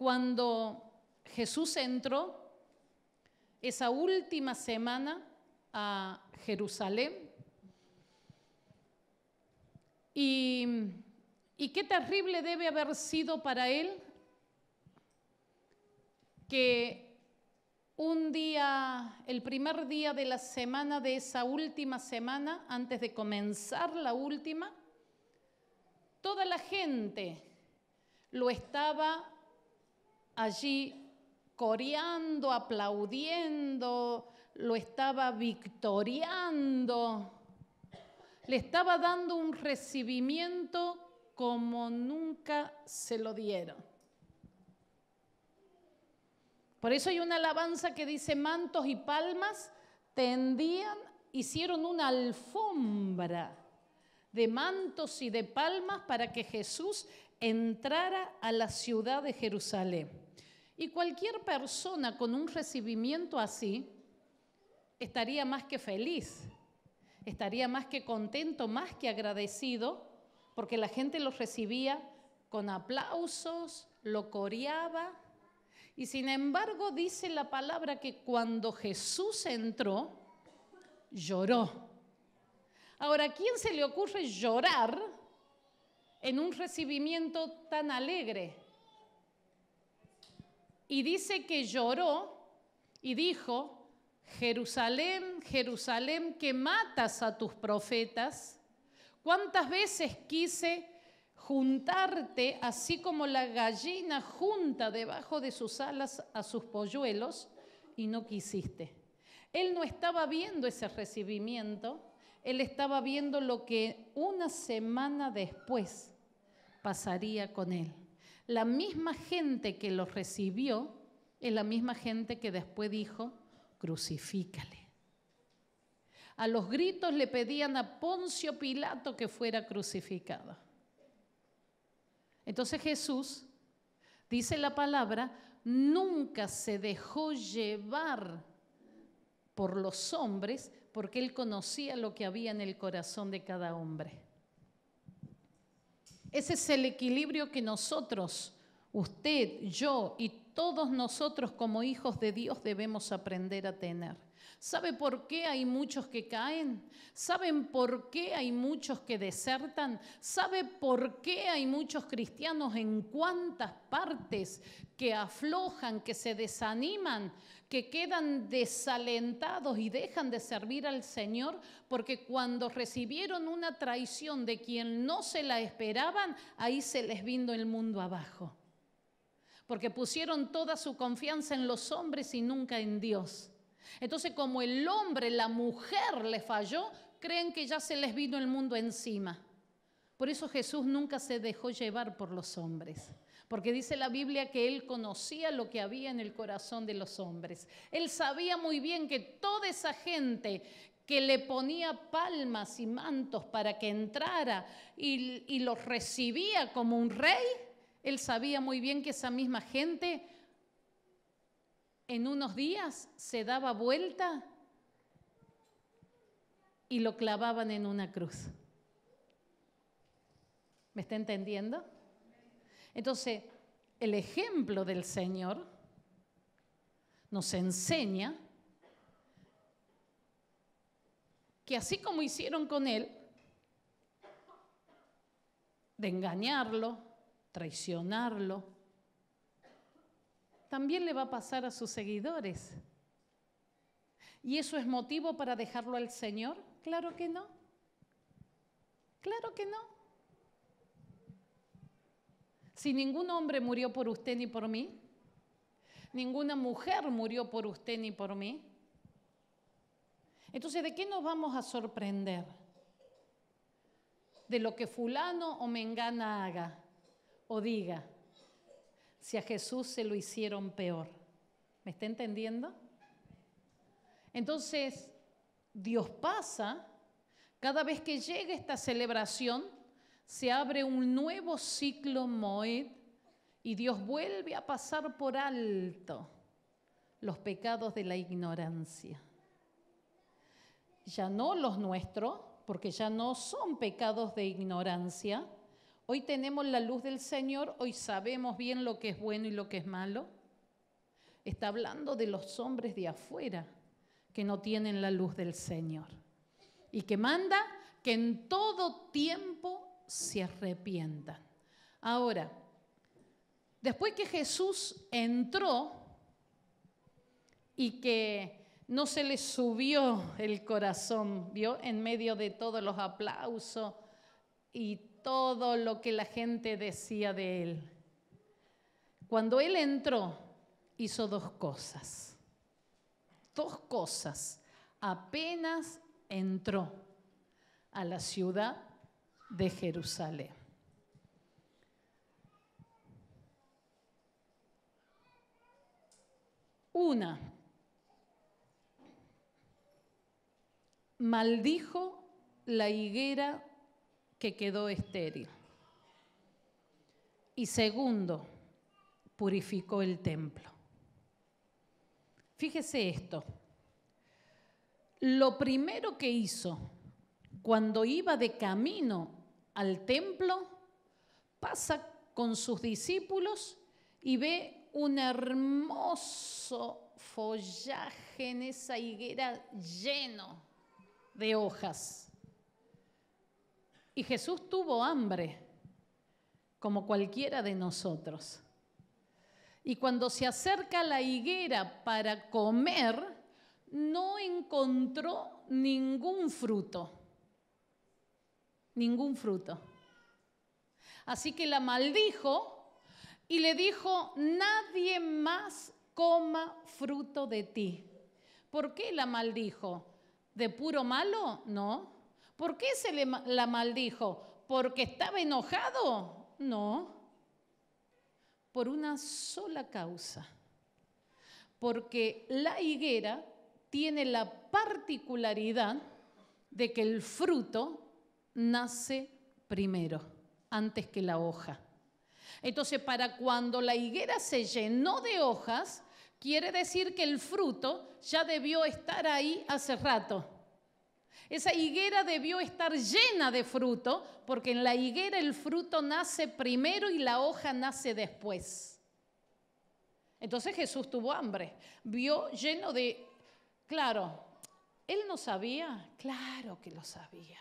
Cuando Jesús entró esa última semana a Jerusalén, y, qué terrible debe haber sido para él que un día, el primer día de la semana, de esa última semana, antes de comenzar la última, toda la gente lo estaba allí coreando, aplaudiendo, lo estaba victoriando, le estaba dando un recibimiento como nunca se lo dieron. Por eso hay una alabanza que dice mantos y palmas tendían, hicieron una alfombra de mantos y de palmas para que Jesús entrara a la ciudad de Jerusalén. Y cualquier persona con un recibimiento así estaría más que feliz, estaría más que contento, más que agradecido, porque la gente lo recibía con aplausos, lo coreaba. Y sin embargo dice la palabra que cuando Jesús entró, lloró. Ahora, quién se le ocurre llorar en un recibimiento tan alegre. Y dice que lloró y dijo, Jerusalén, Jerusalén, que matas a tus profetas, cuántas veces quise juntarte, así como la gallina junta debajo de sus alas a sus polluelos, y no quisiste. Él no estaba viendo ese recibimiento, él estaba viendo lo que una semana después pasaría con él. La misma gente que los recibió es la misma gente que después dijo, crucifícale. A los gritos le pedían a Poncio Pilato que fuera crucificado. Entonces Jesús, dice la palabra, nunca se dejó llevar por los hombres, porque Él conocía lo que había en el corazón de cada hombre. Ese es el equilibrio que nosotros, usted, yo y todos nosotros como hijos de Dios debemos aprender a tener. ¿Sabe por qué hay muchos que caen? ¿Saben por qué hay muchos que desertan? ¿Sabe por qué hay muchos cristianos en cuántas partes que aflojan, que se desaniman? que quedan desalentados y dejan de servir al Señor porque cuando recibieron una traición de quien no se la esperaban, ahí se les vino el mundo abajo. Porque pusieron toda su confianza en los hombres y nunca en Dios. Entonces como el hombre, la mujer le falló, creen que ya se les vino el mundo encima. Por eso Jesús nunca se dejó llevar por los hombres porque dice la Biblia que él conocía lo que había en el corazón de los hombres. Él sabía muy bien que toda esa gente que le ponía palmas y mantos para que entrara y, y los recibía como un rey, él sabía muy bien que esa misma gente en unos días se daba vuelta y lo clavaban en una cruz. ¿Me está entendiendo? Entonces, el ejemplo del Señor nos enseña que así como hicieron con Él, de engañarlo, traicionarlo, también le va a pasar a sus seguidores. ¿Y eso es motivo para dejarlo al Señor? Claro que no. Claro que no. Si ningún hombre murió por usted ni por mí, ninguna mujer murió por usted ni por mí, entonces ¿de qué nos vamos a sorprender? De lo que fulano o mengana haga o diga, si a Jesús se lo hicieron peor. ¿Me está entendiendo? Entonces, Dios pasa, cada vez que llega esta celebración, se abre un nuevo ciclo Moed y Dios vuelve a pasar por alto los pecados de la ignorancia. Ya no los nuestros, porque ya no son pecados de ignorancia. Hoy tenemos la luz del Señor, hoy sabemos bien lo que es bueno y lo que es malo. Está hablando de los hombres de afuera que no tienen la luz del Señor y que manda que en todo tiempo se arrepientan. Ahora, después que Jesús entró y que no se le subió el corazón, ¿vio? En medio de todos los aplausos y todo lo que la gente decía de él. Cuando él entró, hizo dos cosas. Dos cosas. Apenas entró a la ciudad, de Jerusalén. Una, maldijo la higuera que quedó estéril. Y segundo, purificó el templo. Fíjese esto. Lo primero que hizo cuando iba de camino al templo, pasa con sus discípulos y ve un hermoso follaje en esa higuera lleno de hojas. Y Jesús tuvo hambre, como cualquiera de nosotros. Y cuando se acerca a la higuera para comer, no encontró ningún fruto ningún fruto. Así que la maldijo y le dijo, nadie más coma fruto de ti. ¿Por qué la maldijo? ¿De puro malo? No. ¿Por qué se le, la maldijo? ¿Porque estaba enojado? No. Por una sola causa. Porque la higuera tiene la particularidad de que el fruto nace primero, antes que la hoja. Entonces, para cuando la higuera se llenó de hojas, quiere decir que el fruto ya debió estar ahí hace rato. Esa higuera debió estar llena de fruto, porque en la higuera el fruto nace primero y la hoja nace después. Entonces Jesús tuvo hambre, vio lleno de... Claro, él no sabía, claro que lo sabía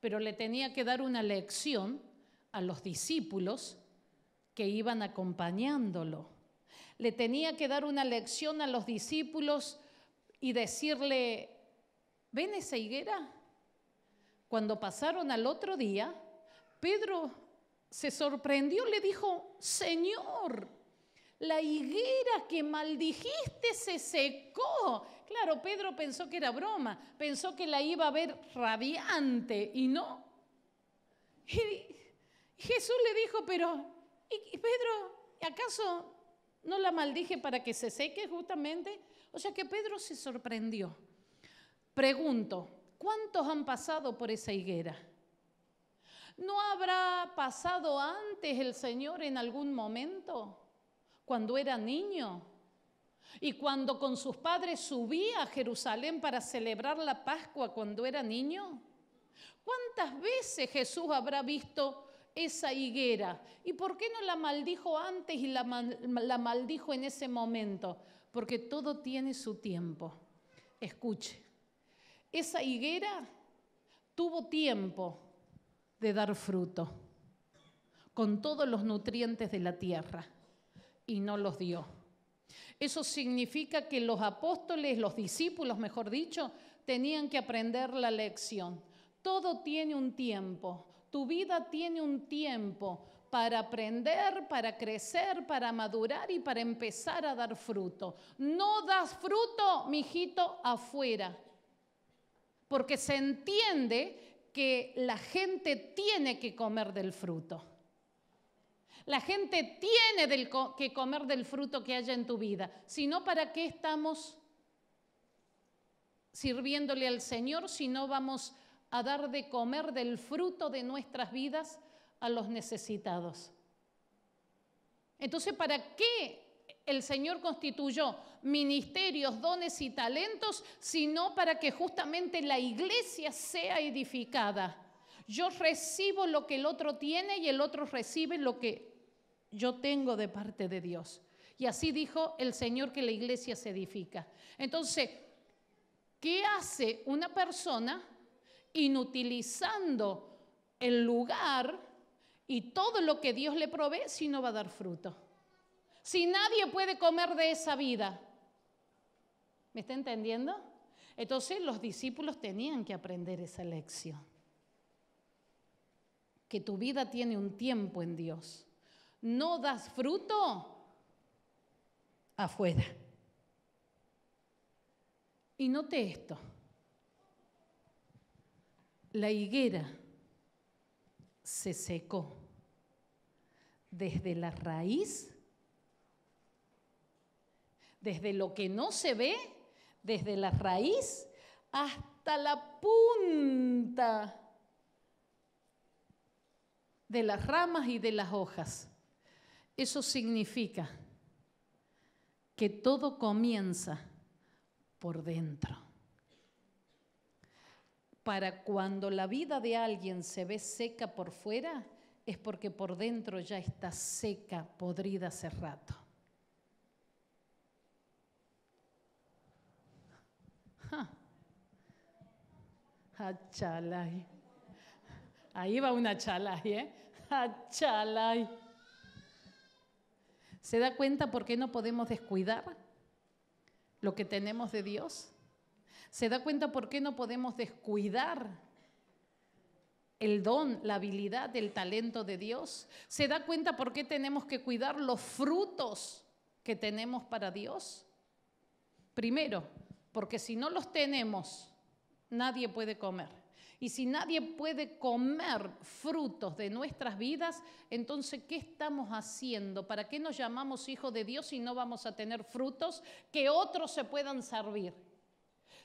pero le tenía que dar una lección a los discípulos que iban acompañándolo. Le tenía que dar una lección a los discípulos y decirle, ¿ven esa higuera? Cuando pasaron al otro día, Pedro se sorprendió, le dijo, Señor, la higuera que maldijiste se secó. Claro, Pedro pensó que era broma, pensó que la iba a ver radiante y no. Y Jesús le dijo, pero, ¿y Pedro, acaso no la maldije para que se seque justamente? O sea que Pedro se sorprendió. Pregunto, ¿cuántos han pasado por esa higuera? ¿No habrá pasado antes el Señor en algún momento? Cuando era niño, y cuando con sus padres subía a Jerusalén para celebrar la Pascua cuando era niño, ¿cuántas veces Jesús habrá visto esa higuera? ¿Y por qué no la maldijo antes y la, maldijo en ese momento? Porque todo tiene su tiempo. Escuche, esa higuera tuvo tiempo de dar fruto con todos los nutrientes de la tierra y no los dio eso significa que los apóstoles, los discípulos, mejor dicho, tenían que aprender la lección. Todo tiene un tiempo, tu vida tiene un tiempo para aprender, para crecer, para madurar y para empezar a dar fruto. No das fruto, mijito, afuera. Porque se entiende que la gente tiene que comer del fruto. La gente tiene que comer del fruto que haya en tu vida. Si no, ¿para qué estamos sirviéndole al Señor si no vamos a dar de comer del fruto de nuestras vidas a los necesitados? Entonces, ¿para qué el Señor constituyó ministerios, dones y talentos, sino para que justamente la iglesia sea edificada. Yo recibo lo que el otro tiene y el otro recibe lo que yo tengo de parte de Dios. Y así dijo el Señor que la iglesia se edifica. Entonces, ¿qué hace una persona inutilizando el lugar y todo lo que Dios le provee si no va a dar fruto? Si nadie puede comer de esa vida. ¿Me está entendiendo? Entonces los discípulos tenían que aprender esa lección. Que tu vida tiene un tiempo en Dios no das fruto afuera. Y note esto. La higuera se secó desde la raíz, desde lo que no se ve, desde la raíz hasta la punta de las ramas y de las hojas. Eso significa que todo comienza por dentro. Para cuando la vida de alguien se ve seca por fuera, es porque por dentro ya está seca, podrida hace rato. Ah, Ahí va una chalay, ¿eh? Achalay. Ah, ¿Se da cuenta por qué no podemos descuidar lo que tenemos de Dios? ¿Se da cuenta por qué no podemos descuidar el don, la habilidad, el talento de Dios? ¿Se da cuenta por qué tenemos que cuidar los frutos que tenemos para Dios? Primero, porque si no los tenemos, nadie puede comer. Y si nadie puede comer frutos de nuestras vidas, entonces, ¿qué estamos haciendo? ¿Para qué nos llamamos hijos de Dios si no vamos a tener frutos que otros se puedan servir?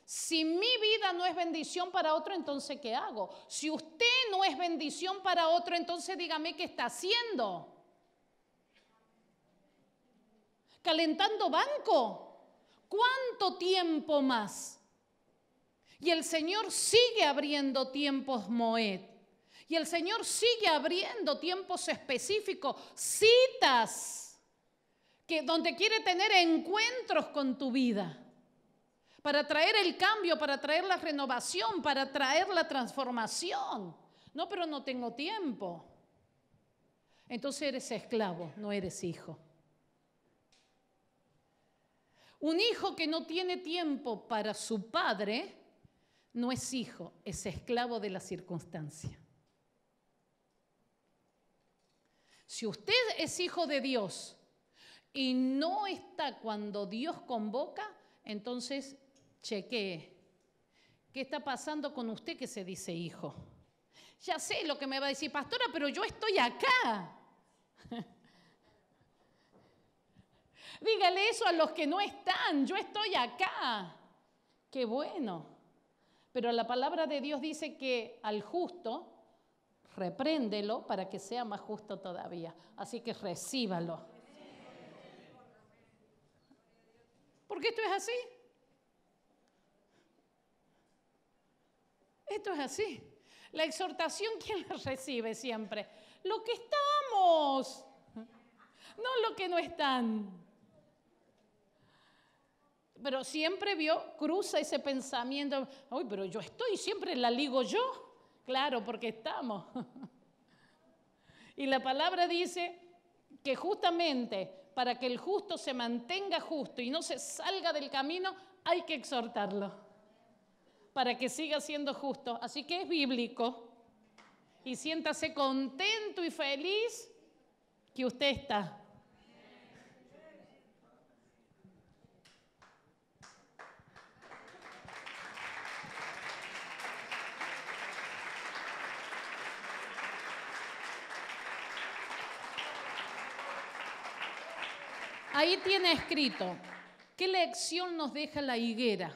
Si mi vida no es bendición para otro, entonces ¿qué hago? Si usted no es bendición para otro, entonces dígame qué está haciendo. ¿Calentando banco? ¿Cuánto tiempo más? Y el Señor sigue abriendo tiempos Moed. Y el Señor sigue abriendo tiempos específicos, citas, que, donde quiere tener encuentros con tu vida, para traer el cambio, para traer la renovación, para traer la transformación. No, pero no tengo tiempo. Entonces eres esclavo, no eres hijo. Un hijo que no tiene tiempo para su padre, no es hijo, es esclavo de la circunstancia. Si usted es hijo de Dios y no está cuando Dios convoca, entonces chequee. ¿Qué está pasando con usted que se dice hijo? Ya sé lo que me va a decir, pastora, pero yo estoy acá. [LAUGHS] Dígale eso a los que no están, yo estoy acá. Qué bueno. Pero la palabra de Dios dice que al justo, repréndelo para que sea más justo todavía. Así que recíbalo. qué esto es así. Esto es así. La exhortación, ¿quién la recibe siempre? Lo que estamos, no lo que no están pero siempre vio, cruza ese pensamiento, uy, pero yo estoy, siempre la ligo yo. Claro, porque estamos. [LAUGHS] y la palabra dice que justamente para que el justo se mantenga justo y no se salga del camino, hay que exhortarlo para que siga siendo justo. Así que es bíblico. Y siéntase contento y feliz que usted está Ahí tiene escrito, ¿qué lección nos deja la higuera?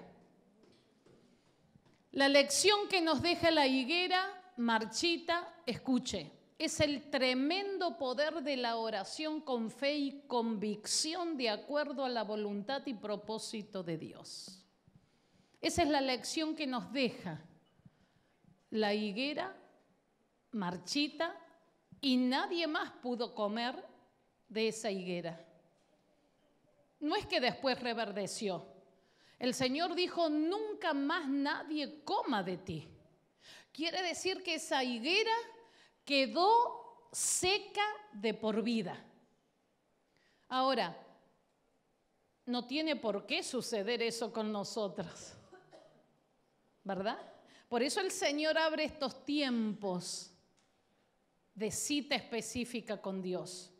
La lección que nos deja la higuera, marchita, escuche, es el tremendo poder de la oración con fe y convicción de acuerdo a la voluntad y propósito de Dios. Esa es la lección que nos deja la higuera, marchita, y nadie más pudo comer de esa higuera. No es que después reverdeció. El Señor dijo, nunca más nadie coma de ti. Quiere decir que esa higuera quedó seca de por vida. Ahora, no tiene por qué suceder eso con nosotros, ¿verdad? Por eso el Señor abre estos tiempos de cita específica con Dios,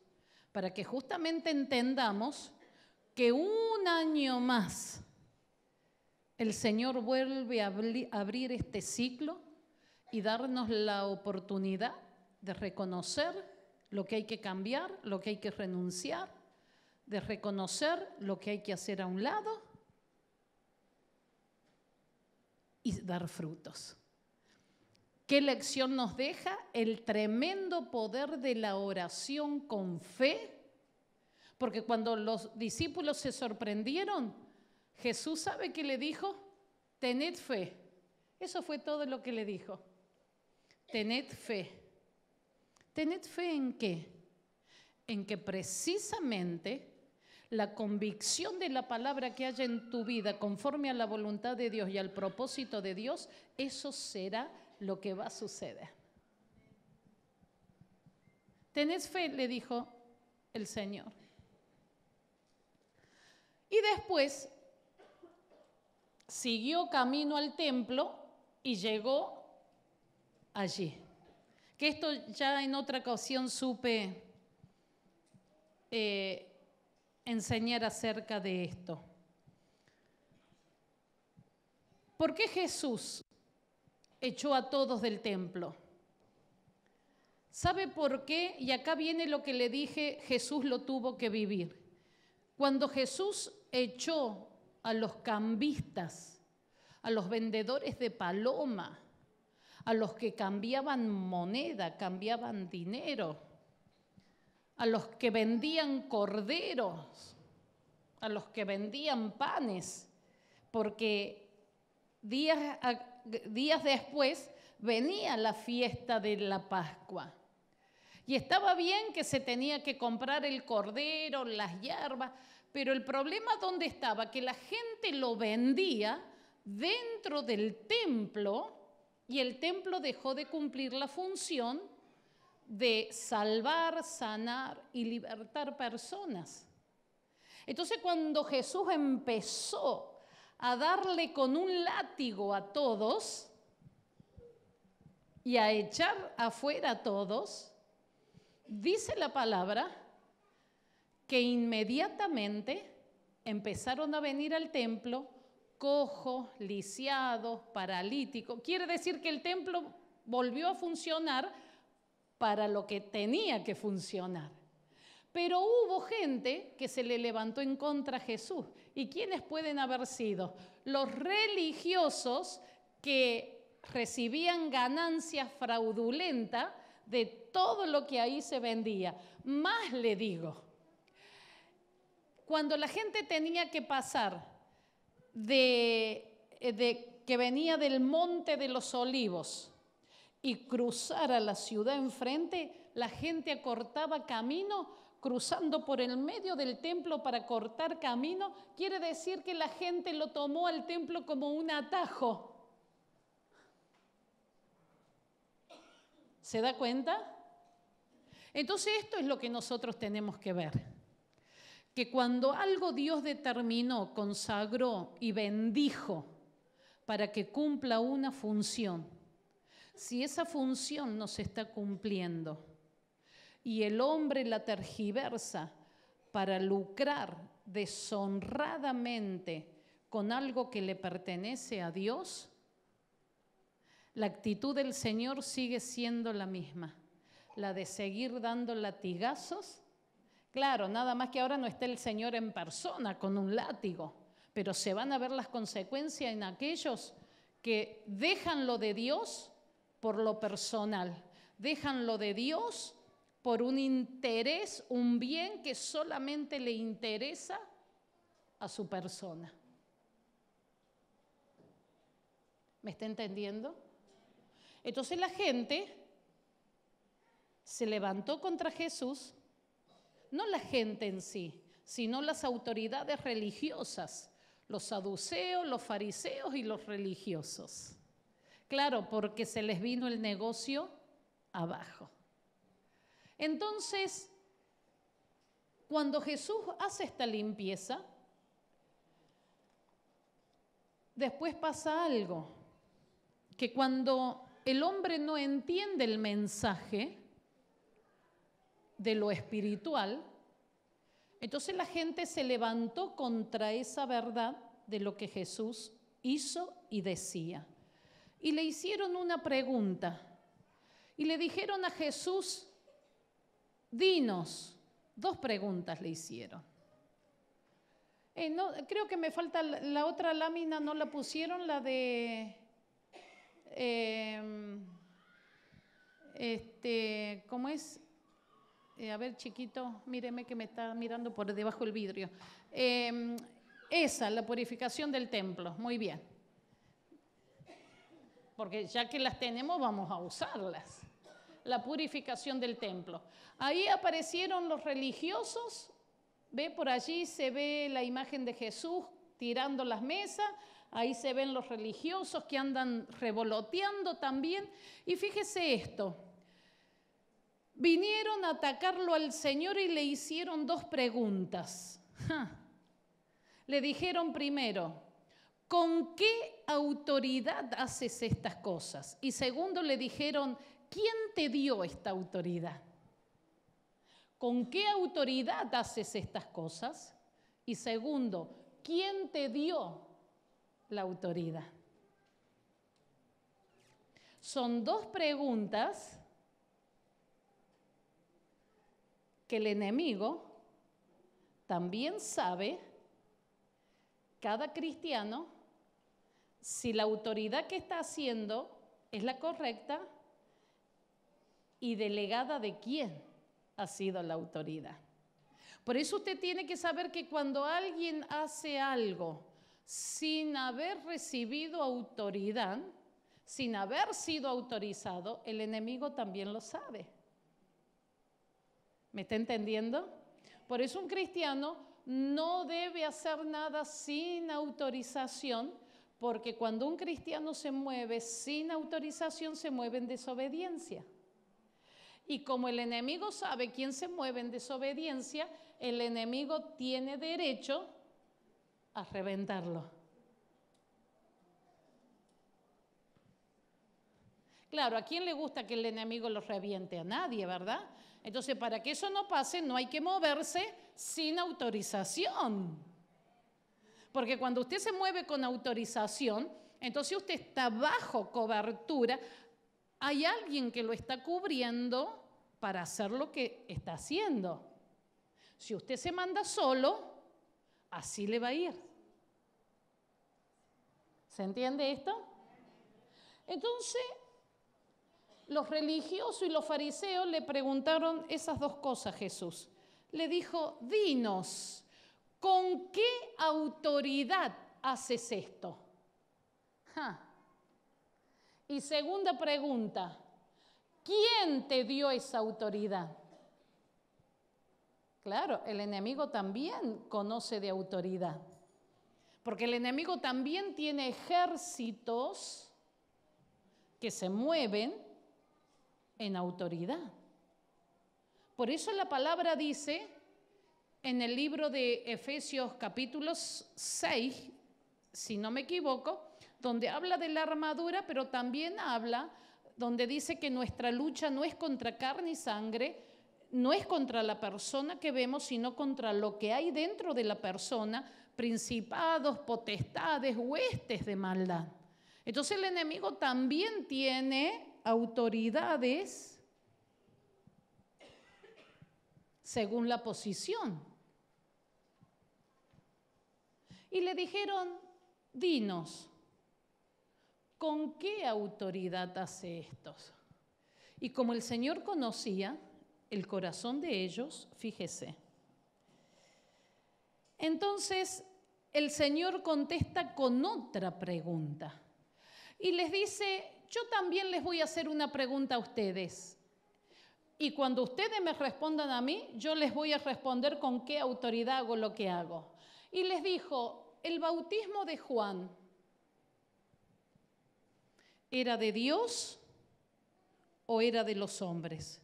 para que justamente entendamos que un año más el Señor vuelve a abrir este ciclo y darnos la oportunidad de reconocer lo que hay que cambiar, lo que hay que renunciar, de reconocer lo que hay que hacer a un lado y dar frutos. ¿Qué lección nos deja? El tremendo poder de la oración con fe porque cuando los discípulos se sorprendieron, Jesús sabe que le dijo, tened fe. Eso fue todo lo que le dijo. Tened fe. ¿Tened fe en qué? En que precisamente la convicción de la palabra que haya en tu vida conforme a la voluntad de Dios y al propósito de Dios, eso será lo que va a suceder. Tened fe? le dijo el Señor. Y después siguió camino al templo y llegó allí. Que esto ya en otra ocasión supe eh, enseñar acerca de esto. ¿Por qué Jesús echó a todos del templo? ¿Sabe por qué? Y acá viene lo que le dije, Jesús lo tuvo que vivir. Cuando Jesús echó a los cambistas, a los vendedores de paloma, a los que cambiaban moneda, cambiaban dinero, a los que vendían corderos, a los que vendían panes, porque días, días después venía la fiesta de la Pascua. Y estaba bien que se tenía que comprar el cordero, las hierbas, pero el problema dónde estaba, que la gente lo vendía dentro del templo y el templo dejó de cumplir la función de salvar, sanar y libertar personas. Entonces cuando Jesús empezó a darle con un látigo a todos y a echar afuera a todos, dice la palabra que inmediatamente empezaron a venir al templo cojo, lisiados, paralítico. Quiere decir que el templo volvió a funcionar para lo que tenía que funcionar. Pero hubo gente que se le levantó en contra a Jesús. ¿Y quiénes pueden haber sido? Los religiosos que recibían ganancias fraudulentas de todo lo que ahí se vendía. Más le digo, cuando la gente tenía que pasar eh, de, que venía del monte de los olivos y cruzar a la ciudad enfrente, la gente acortaba camino cruzando por el medio del templo para cortar camino, quiere decir que la gente lo tomó al templo como un atajo. ¿Se da cuenta? Entonces esto es lo que nosotros tenemos que ver cuando algo Dios determinó, consagró y bendijo para que cumpla una función, si esa función no se está cumpliendo y el hombre la tergiversa para lucrar deshonradamente con algo que le pertenece a Dios, la actitud del Señor sigue siendo la misma, la de seguir dando latigazos Claro, nada más que ahora no esté el Señor en persona con un látigo, pero se van a ver las consecuencias en aquellos que dejan lo de Dios por lo personal, dejan lo de Dios por un interés, un bien que solamente le interesa a su persona. ¿Me está entendiendo? Entonces la gente se levantó contra Jesús no la gente en sí, sino las autoridades religiosas, los saduceos, los fariseos y los religiosos. Claro, porque se les vino el negocio abajo. Entonces, cuando Jesús hace esta limpieza, después pasa algo, que cuando el hombre no entiende el mensaje, de lo espiritual, entonces la gente se levantó contra esa verdad de lo que Jesús hizo y decía. Y le hicieron una pregunta. Y le dijeron a Jesús, dinos, dos preguntas le hicieron. Eh, no, creo que me falta la, otra lámina, no la pusieron, la de... Em, este, ¿Cómo es? Eh, a ver, chiquito, míreme que me está mirando por debajo del vidrio. Em, esa, la purificación del templo, muy bien. Porque ya que las tenemos, vamos a usarlas. La purificación del templo. Ahí aparecieron los religiosos. Ve, por allí se ve la imagen de Jesús tirando las mesas. Ahí se ven los religiosos que andan revoloteando también. Y fíjese esto vinieron a atacarlo al Señor y le hicieron dos preguntas. Le dijeron primero, ¿con qué autoridad haces estas cosas? Y segundo le dijeron, ¿quién te dio esta autoridad? ¿Con qué autoridad haces estas cosas? Y segundo, ¿quién te dio la autoridad? Son dos preguntas que el enemigo también sabe, cada cristiano, si la autoridad que está haciendo es la correcta y delegada de quién ha sido la autoridad. Por eso usted tiene que saber que cuando alguien hace algo sin haber recibido autoridad, sin haber sido autorizado, el enemigo también lo sabe. ¿Me está entendiendo? Por eso un cristiano no debe hacer nada sin autorización, porque cuando un cristiano se mueve sin autorización, se mueve en desobediencia. Y como el enemigo sabe quién se mueve en desobediencia, el enemigo tiene derecho a reventarlo. Claro, ¿a quién le gusta que el enemigo lo reviente? A nadie, ¿verdad? Entonces, para que eso no pase, no hay que moverse sin autorización. Porque cuando usted se mueve con autorización, entonces usted está bajo cobertura. Hay alguien que lo está cubriendo para hacer lo que está haciendo. Si usted se manda solo, así le va a ir. ¿Se entiende esto? Entonces, los religiosos y los fariseos le preguntaron esas dos cosas a Jesús. Le dijo, dinos, ¿con qué autoridad haces esto? Y segunda pregunta, ¿quién te dio esa autoridad? Claro, el enemigo también conoce de autoridad, porque el enemigo también tiene ejércitos que se mueven en autoridad. Por eso la palabra dice en el libro de Efesios capítulos 6, si no me equivoco, donde habla de la armadura, pero también habla donde dice que nuestra lucha no es contra carne y sangre, no es contra la persona que vemos, sino contra lo que hay dentro de la persona, principados, potestades, huestes de maldad. Entonces el enemigo también tiene autoridades según la posición. Y le dijeron, dinos, ¿con qué autoridad hace estos? Y como el Señor conocía el corazón de ellos, fíjese. Entonces el Señor contesta con otra pregunta y les dice, yo también les voy a hacer una pregunta a ustedes. Y cuando ustedes me respondan a mí, yo les voy a responder con qué autoridad hago lo que hago. Y les dijo, el bautismo de Juan era de Dios o era de los hombres.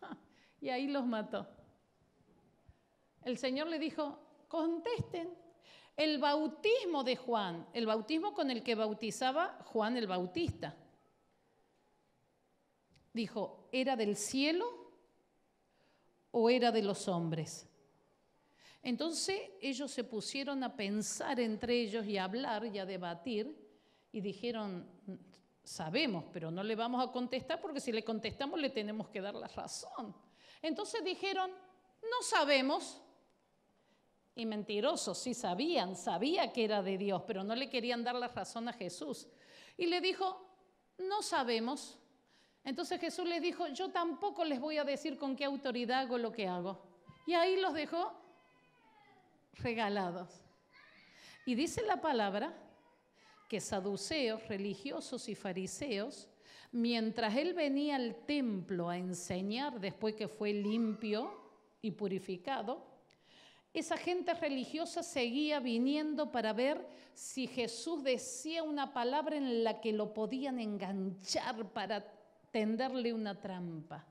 [LAUGHS] y ahí los mató. El Señor le dijo, contesten, el bautismo de Juan, el bautismo con el que bautizaba Juan el Bautista. Dijo, ¿era del cielo o era de los hombres? Entonces ellos se pusieron a pensar entre ellos y a hablar y a debatir y dijeron, sabemos, pero no le vamos a contestar porque si le contestamos le tenemos que dar la razón. Entonces dijeron, no sabemos, y mentirosos, sí sabían, sabía que era de Dios, pero no le querían dar la razón a Jesús. Y le dijo, no sabemos. Entonces Jesús les dijo, yo tampoco les voy a decir con qué autoridad hago lo que hago. Y ahí los dejó regalados. Y dice la palabra que saduceos, religiosos y fariseos, mientras él venía al templo a enseñar después que fue limpio y purificado, esa gente religiosa seguía viniendo para ver si Jesús decía una palabra en la que lo podían enganchar para tenderle una trampa.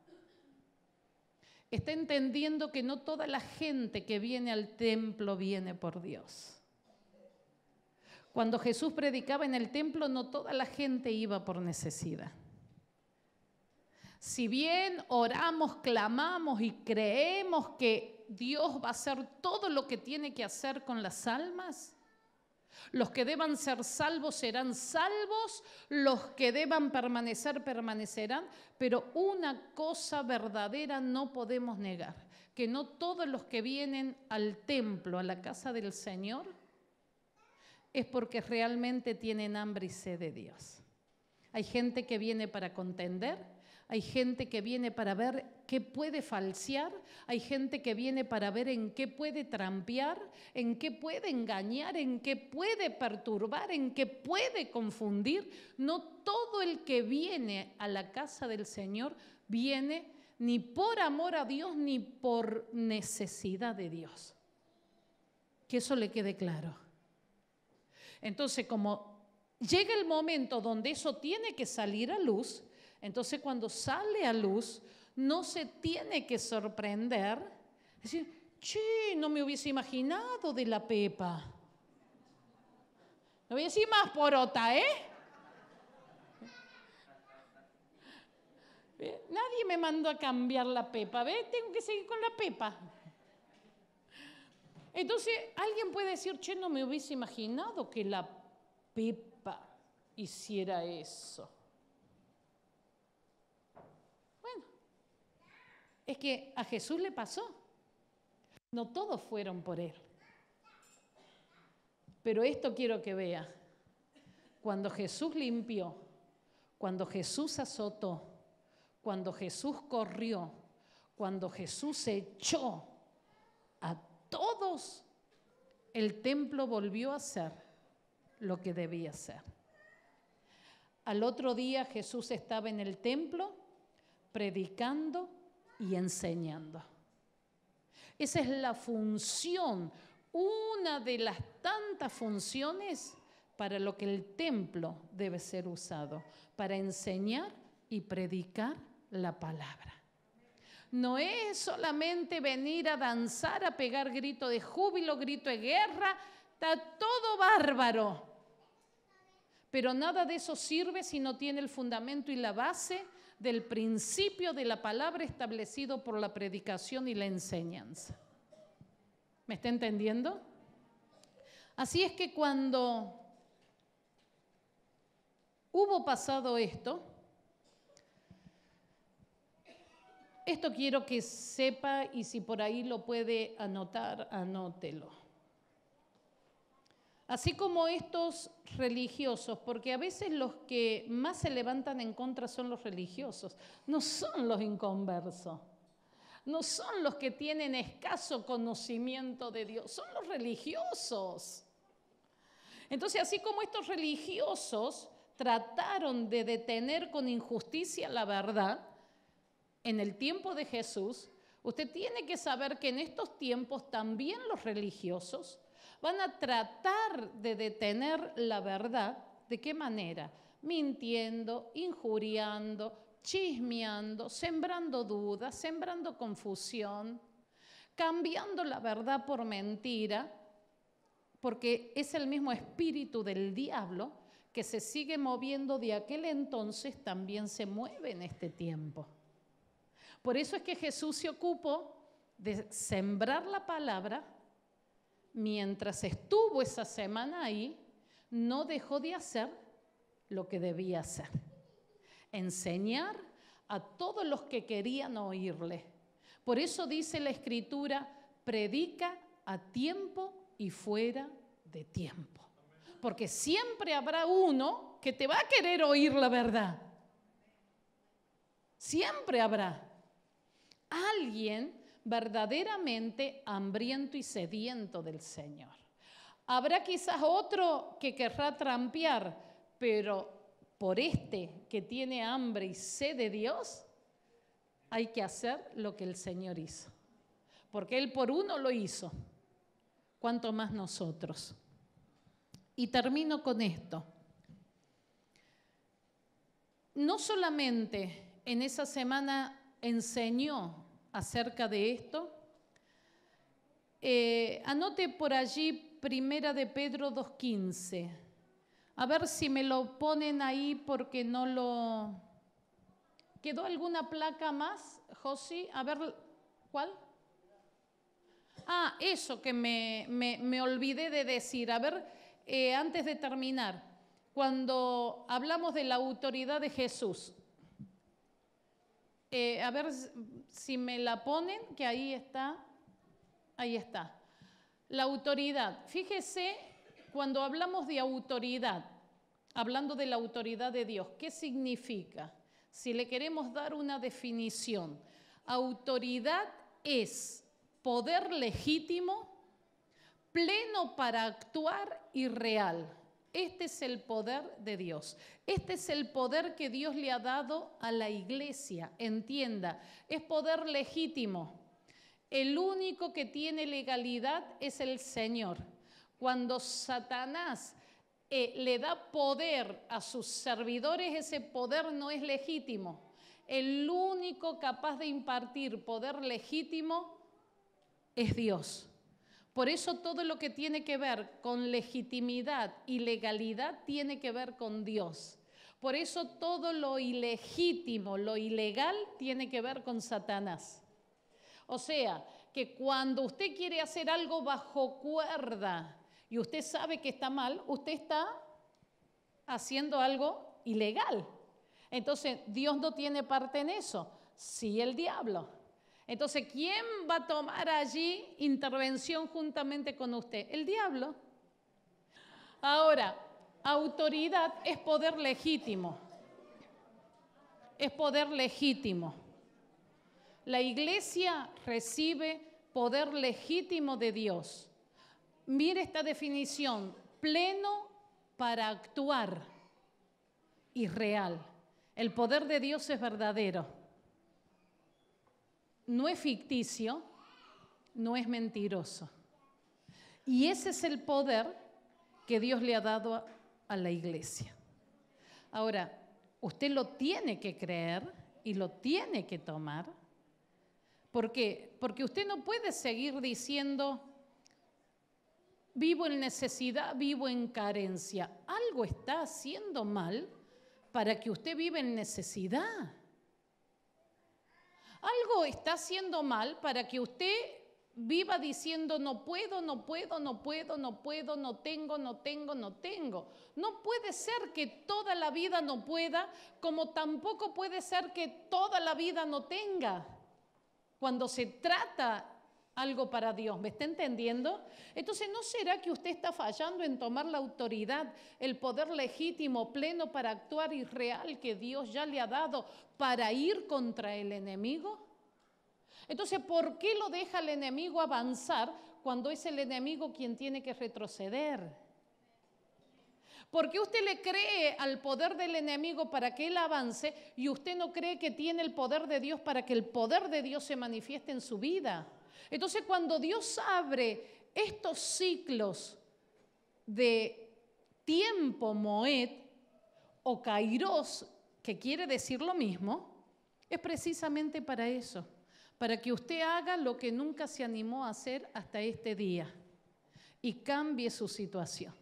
Está entendiendo que no toda la gente que viene al templo viene por Dios. Cuando Jesús predicaba en el templo, no toda la gente iba por necesidad. Si bien oramos, clamamos y creemos que Dios va a hacer todo lo que tiene que hacer con las almas? Los que deban ser salvos serán salvos, los que deban permanecer permanecerán, pero una cosa verdadera no podemos negar, que no todos los que vienen al templo, a la casa del Señor, es porque realmente tienen hambre y sed de Dios. Hay gente que viene para contender, hay gente que viene para ver qué puede falsear, hay gente que viene para ver en qué puede trampear, en qué puede engañar, en qué puede perturbar, en qué puede confundir. No todo el que viene a la casa del Señor viene ni por amor a Dios ni por necesidad de Dios. Que eso le quede claro. Entonces, como llega el momento donde eso tiene que salir a luz, entonces cuando sale a luz, no se tiene que sorprender, decir, che, no me hubiese imaginado de la pepa. No voy a decir más porota, ¿eh? Nadie me mandó a cambiar la pepa, ¿ves? Tengo que seguir con la pepa. Entonces, alguien puede decir, che, no me hubiese imaginado que la pepa hiciera eso. es que a Jesús le pasó. No todos fueron por él. Pero esto quiero que vea. Cuando Jesús limpió, cuando Jesús azotó, cuando Jesús corrió, cuando Jesús echó a todos, el templo volvió a ser lo que debía ser. Al otro día Jesús estaba en el templo predicando y enseñando. Esa es la función, una de las tantas funciones para lo que el templo debe ser usado, para enseñar y predicar la palabra. No es solamente venir a danzar, a pegar grito de júbilo, grito de guerra, está todo bárbaro. Pero nada de eso sirve si no tiene el fundamento y la base del principio de la palabra establecido por la predicación y la enseñanza. ¿Me está entendiendo? Así es que cuando hubo pasado esto, esto quiero que sepa y si por ahí lo puede anotar, anótelo. Así como estos religiosos, porque a veces los que más se levantan en contra son los religiosos, no son los inconversos, no son los que tienen escaso conocimiento de Dios, son los religiosos. Entonces, así como estos religiosos trataron de detener con injusticia la verdad en el tiempo de Jesús, usted tiene que saber que en estos tiempos también los religiosos van a tratar de detener la verdad. ¿De qué manera? Mintiendo, injuriando, chismeando, sembrando dudas, sembrando confusión, cambiando la verdad por mentira, porque es el mismo espíritu del diablo que se sigue moviendo de aquel entonces, también se mueve en este tiempo. Por eso es que Jesús se ocupó de sembrar la palabra mientras estuvo esa semana ahí, no dejó de hacer lo que debía hacer. Enseñar a todos los que querían oírle. Por eso dice la escritura, predica a tiempo y fuera de tiempo. Porque siempre habrá uno que te va a querer oír la verdad. Siempre habrá alguien verdaderamente hambriento y sediento del Señor. Habrá quizás otro que querrá trampear, pero por este que tiene hambre y sed de Dios, hay que hacer lo que el Señor hizo. Porque Él por uno lo hizo, cuanto más nosotros. Y termino con esto. No solamente en esa semana enseñó acerca de esto. Eh, anote por allí Primera de Pedro 2.15. A ver si me lo ponen ahí porque no lo... ¿Quedó alguna placa más, Josi? A ver, ¿cuál? Ah, eso que me, olvidé de decir. A ver, eh, antes de terminar, cuando hablamos de la autoridad de Jesús, eh, a ver si me la ponen, que ahí está. Ahí está. La autoridad. Fíjese, cuando hablamos de autoridad, hablando de la autoridad de Dios, ¿qué significa? Si le queremos dar una definición, autoridad es poder legítimo, pleno para actuar y real. Este es el poder de Dios. Este es el poder que Dios le ha dado a la iglesia. Entienda, es poder legítimo. El único que tiene legalidad es el Señor. Cuando Satanás eh, le da poder a sus servidores, ese poder no es legítimo. El único capaz de impartir poder legítimo es Dios. Por eso todo lo que tiene que ver con legitimidad y legalidad tiene que ver con Dios. Por eso todo lo ilegítimo, lo ilegal, tiene que ver con Satanás. O sea, que cuando usted quiere hacer algo bajo cuerda y usted sabe que está mal, usted está haciendo algo ilegal. Entonces, Dios no tiene parte en eso, sí el diablo. Entonces, ¿quién va a tomar allí intervención juntamente con usted? El diablo. Ahora, autoridad es poder legítimo. Es poder legítimo. La iglesia recibe poder legítimo de Dios. Mire esta definición, pleno para actuar y real. El poder de Dios es verdadero no es ficticio, no es mentiroso. Y ese es el poder que Dios le ha dado a la iglesia. Ahora, usted lo tiene que creer y lo tiene que tomar. ¿Por qué? Porque usted no puede seguir diciendo, vivo en necesidad, vivo en carencia. Algo está haciendo mal para que usted viva en necesidad. Algo está haciendo mal para que usted viva diciendo no puedo, no puedo, no puedo, no puedo, no tengo, no tengo, no tengo. No puede ser que toda la vida no pueda, como tampoco puede ser que toda la vida no tenga. Cuando se trata algo para Dios. ¿Me está entendiendo? Entonces, ¿no será que usted está fallando en tomar la autoridad, el poder legítimo, pleno para actuar y real que Dios ya le ha dado para ir contra el enemigo? Entonces, ¿por qué lo deja el enemigo avanzar cuando es el enemigo quien tiene que retroceder? ¿Por qué usted le cree al poder del enemigo para que él avance y usted no cree que tiene el poder de Dios para que el poder de Dios se manifieste en su vida? Entonces cuando Dios abre estos ciclos de tiempo Moed o Kairos, que quiere decir lo mismo, es precisamente para eso, para que usted haga lo que nunca se animó a hacer hasta este día y cambie su situación.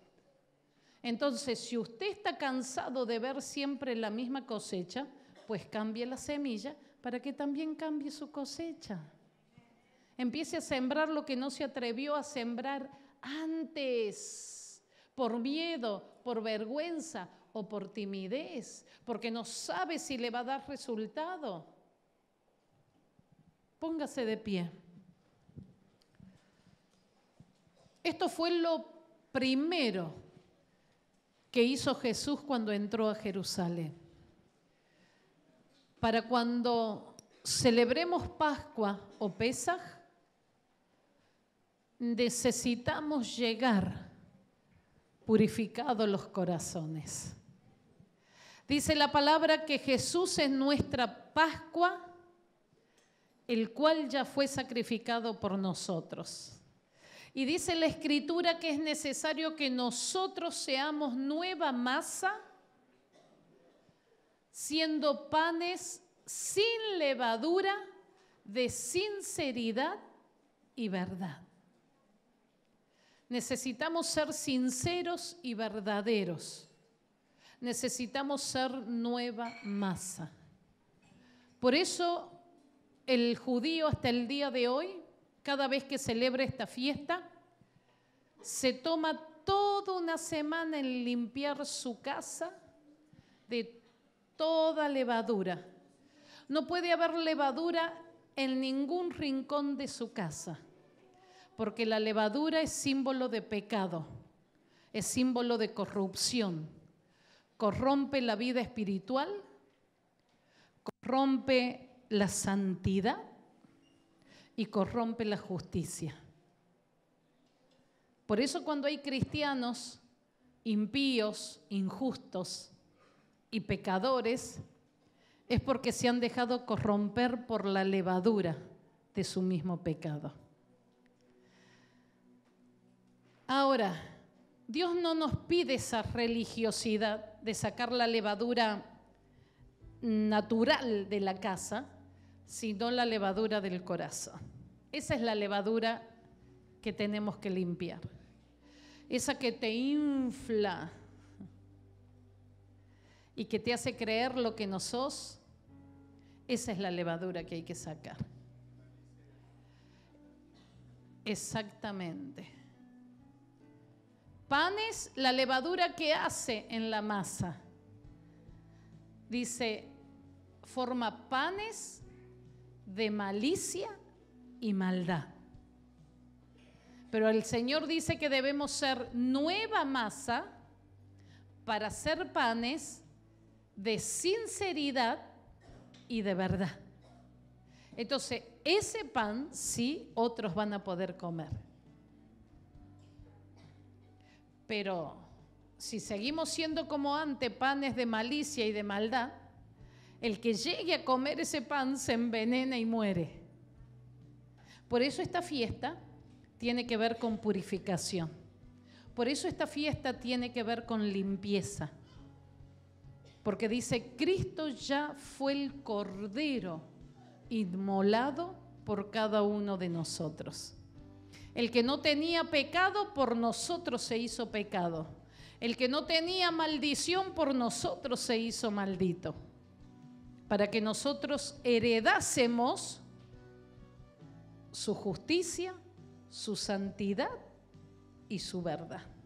Entonces, si usted está cansado de ver siempre la misma cosecha, pues cambie la semilla para que también cambie su cosecha. Empiece a sembrar lo que no se atrevió a sembrar antes, por miedo, por vergüenza o por timidez, porque no sabe si le va a dar resultado. Póngase de pie. Esto fue lo primero que hizo Jesús cuando entró a Jerusalén. Para cuando celebremos Pascua o Pesaj, necesitamos llegar purificados los corazones. Dice la palabra que Jesús es nuestra Pascua, el cual ya fue sacrificado por nosotros. Y dice la escritura que es necesario que nosotros seamos nueva masa, siendo panes sin levadura, de sinceridad y verdad. Necesitamos ser sinceros y verdaderos. Necesitamos ser nueva masa. Por eso el judío hasta el día de hoy, cada vez que celebra esta fiesta, se toma toda una semana en limpiar su casa de toda levadura. No puede haber levadura en ningún rincón de su casa porque la levadura es símbolo de pecado, es símbolo de corrupción, corrompe la vida espiritual, corrompe la santidad y corrompe la justicia. Por eso cuando hay cristianos impíos, injustos y pecadores, es porque se han dejado corromper por la levadura de su mismo pecado. Ahora, Dios no nos pide esa religiosidad de sacar la levadura natural de la casa, sino la levadura del corazón. Esa es la levadura que tenemos que limpiar. Esa que te infla y que te hace creer lo que no sos, esa es la levadura que hay que sacar. Exactamente panes, la levadura que hace en la masa. Dice, forma panes de malicia y maldad. Pero el Señor dice que debemos ser nueva masa para hacer panes de sinceridad y de verdad. Entonces, ese pan sí otros van a poder comer. Pero si seguimos siendo como antes panes de malicia y de maldad, el que llegue a comer ese pan se envenena y muere. Por eso esta fiesta tiene que ver con purificación. Por eso esta fiesta tiene que ver con limpieza. Porque dice, Cristo ya fue el Cordero inmolado por cada uno de nosotros. El que no tenía pecado, por nosotros se hizo pecado. El que no tenía maldición, por nosotros se hizo maldito. Para que nosotros heredásemos su justicia, su santidad y su verdad.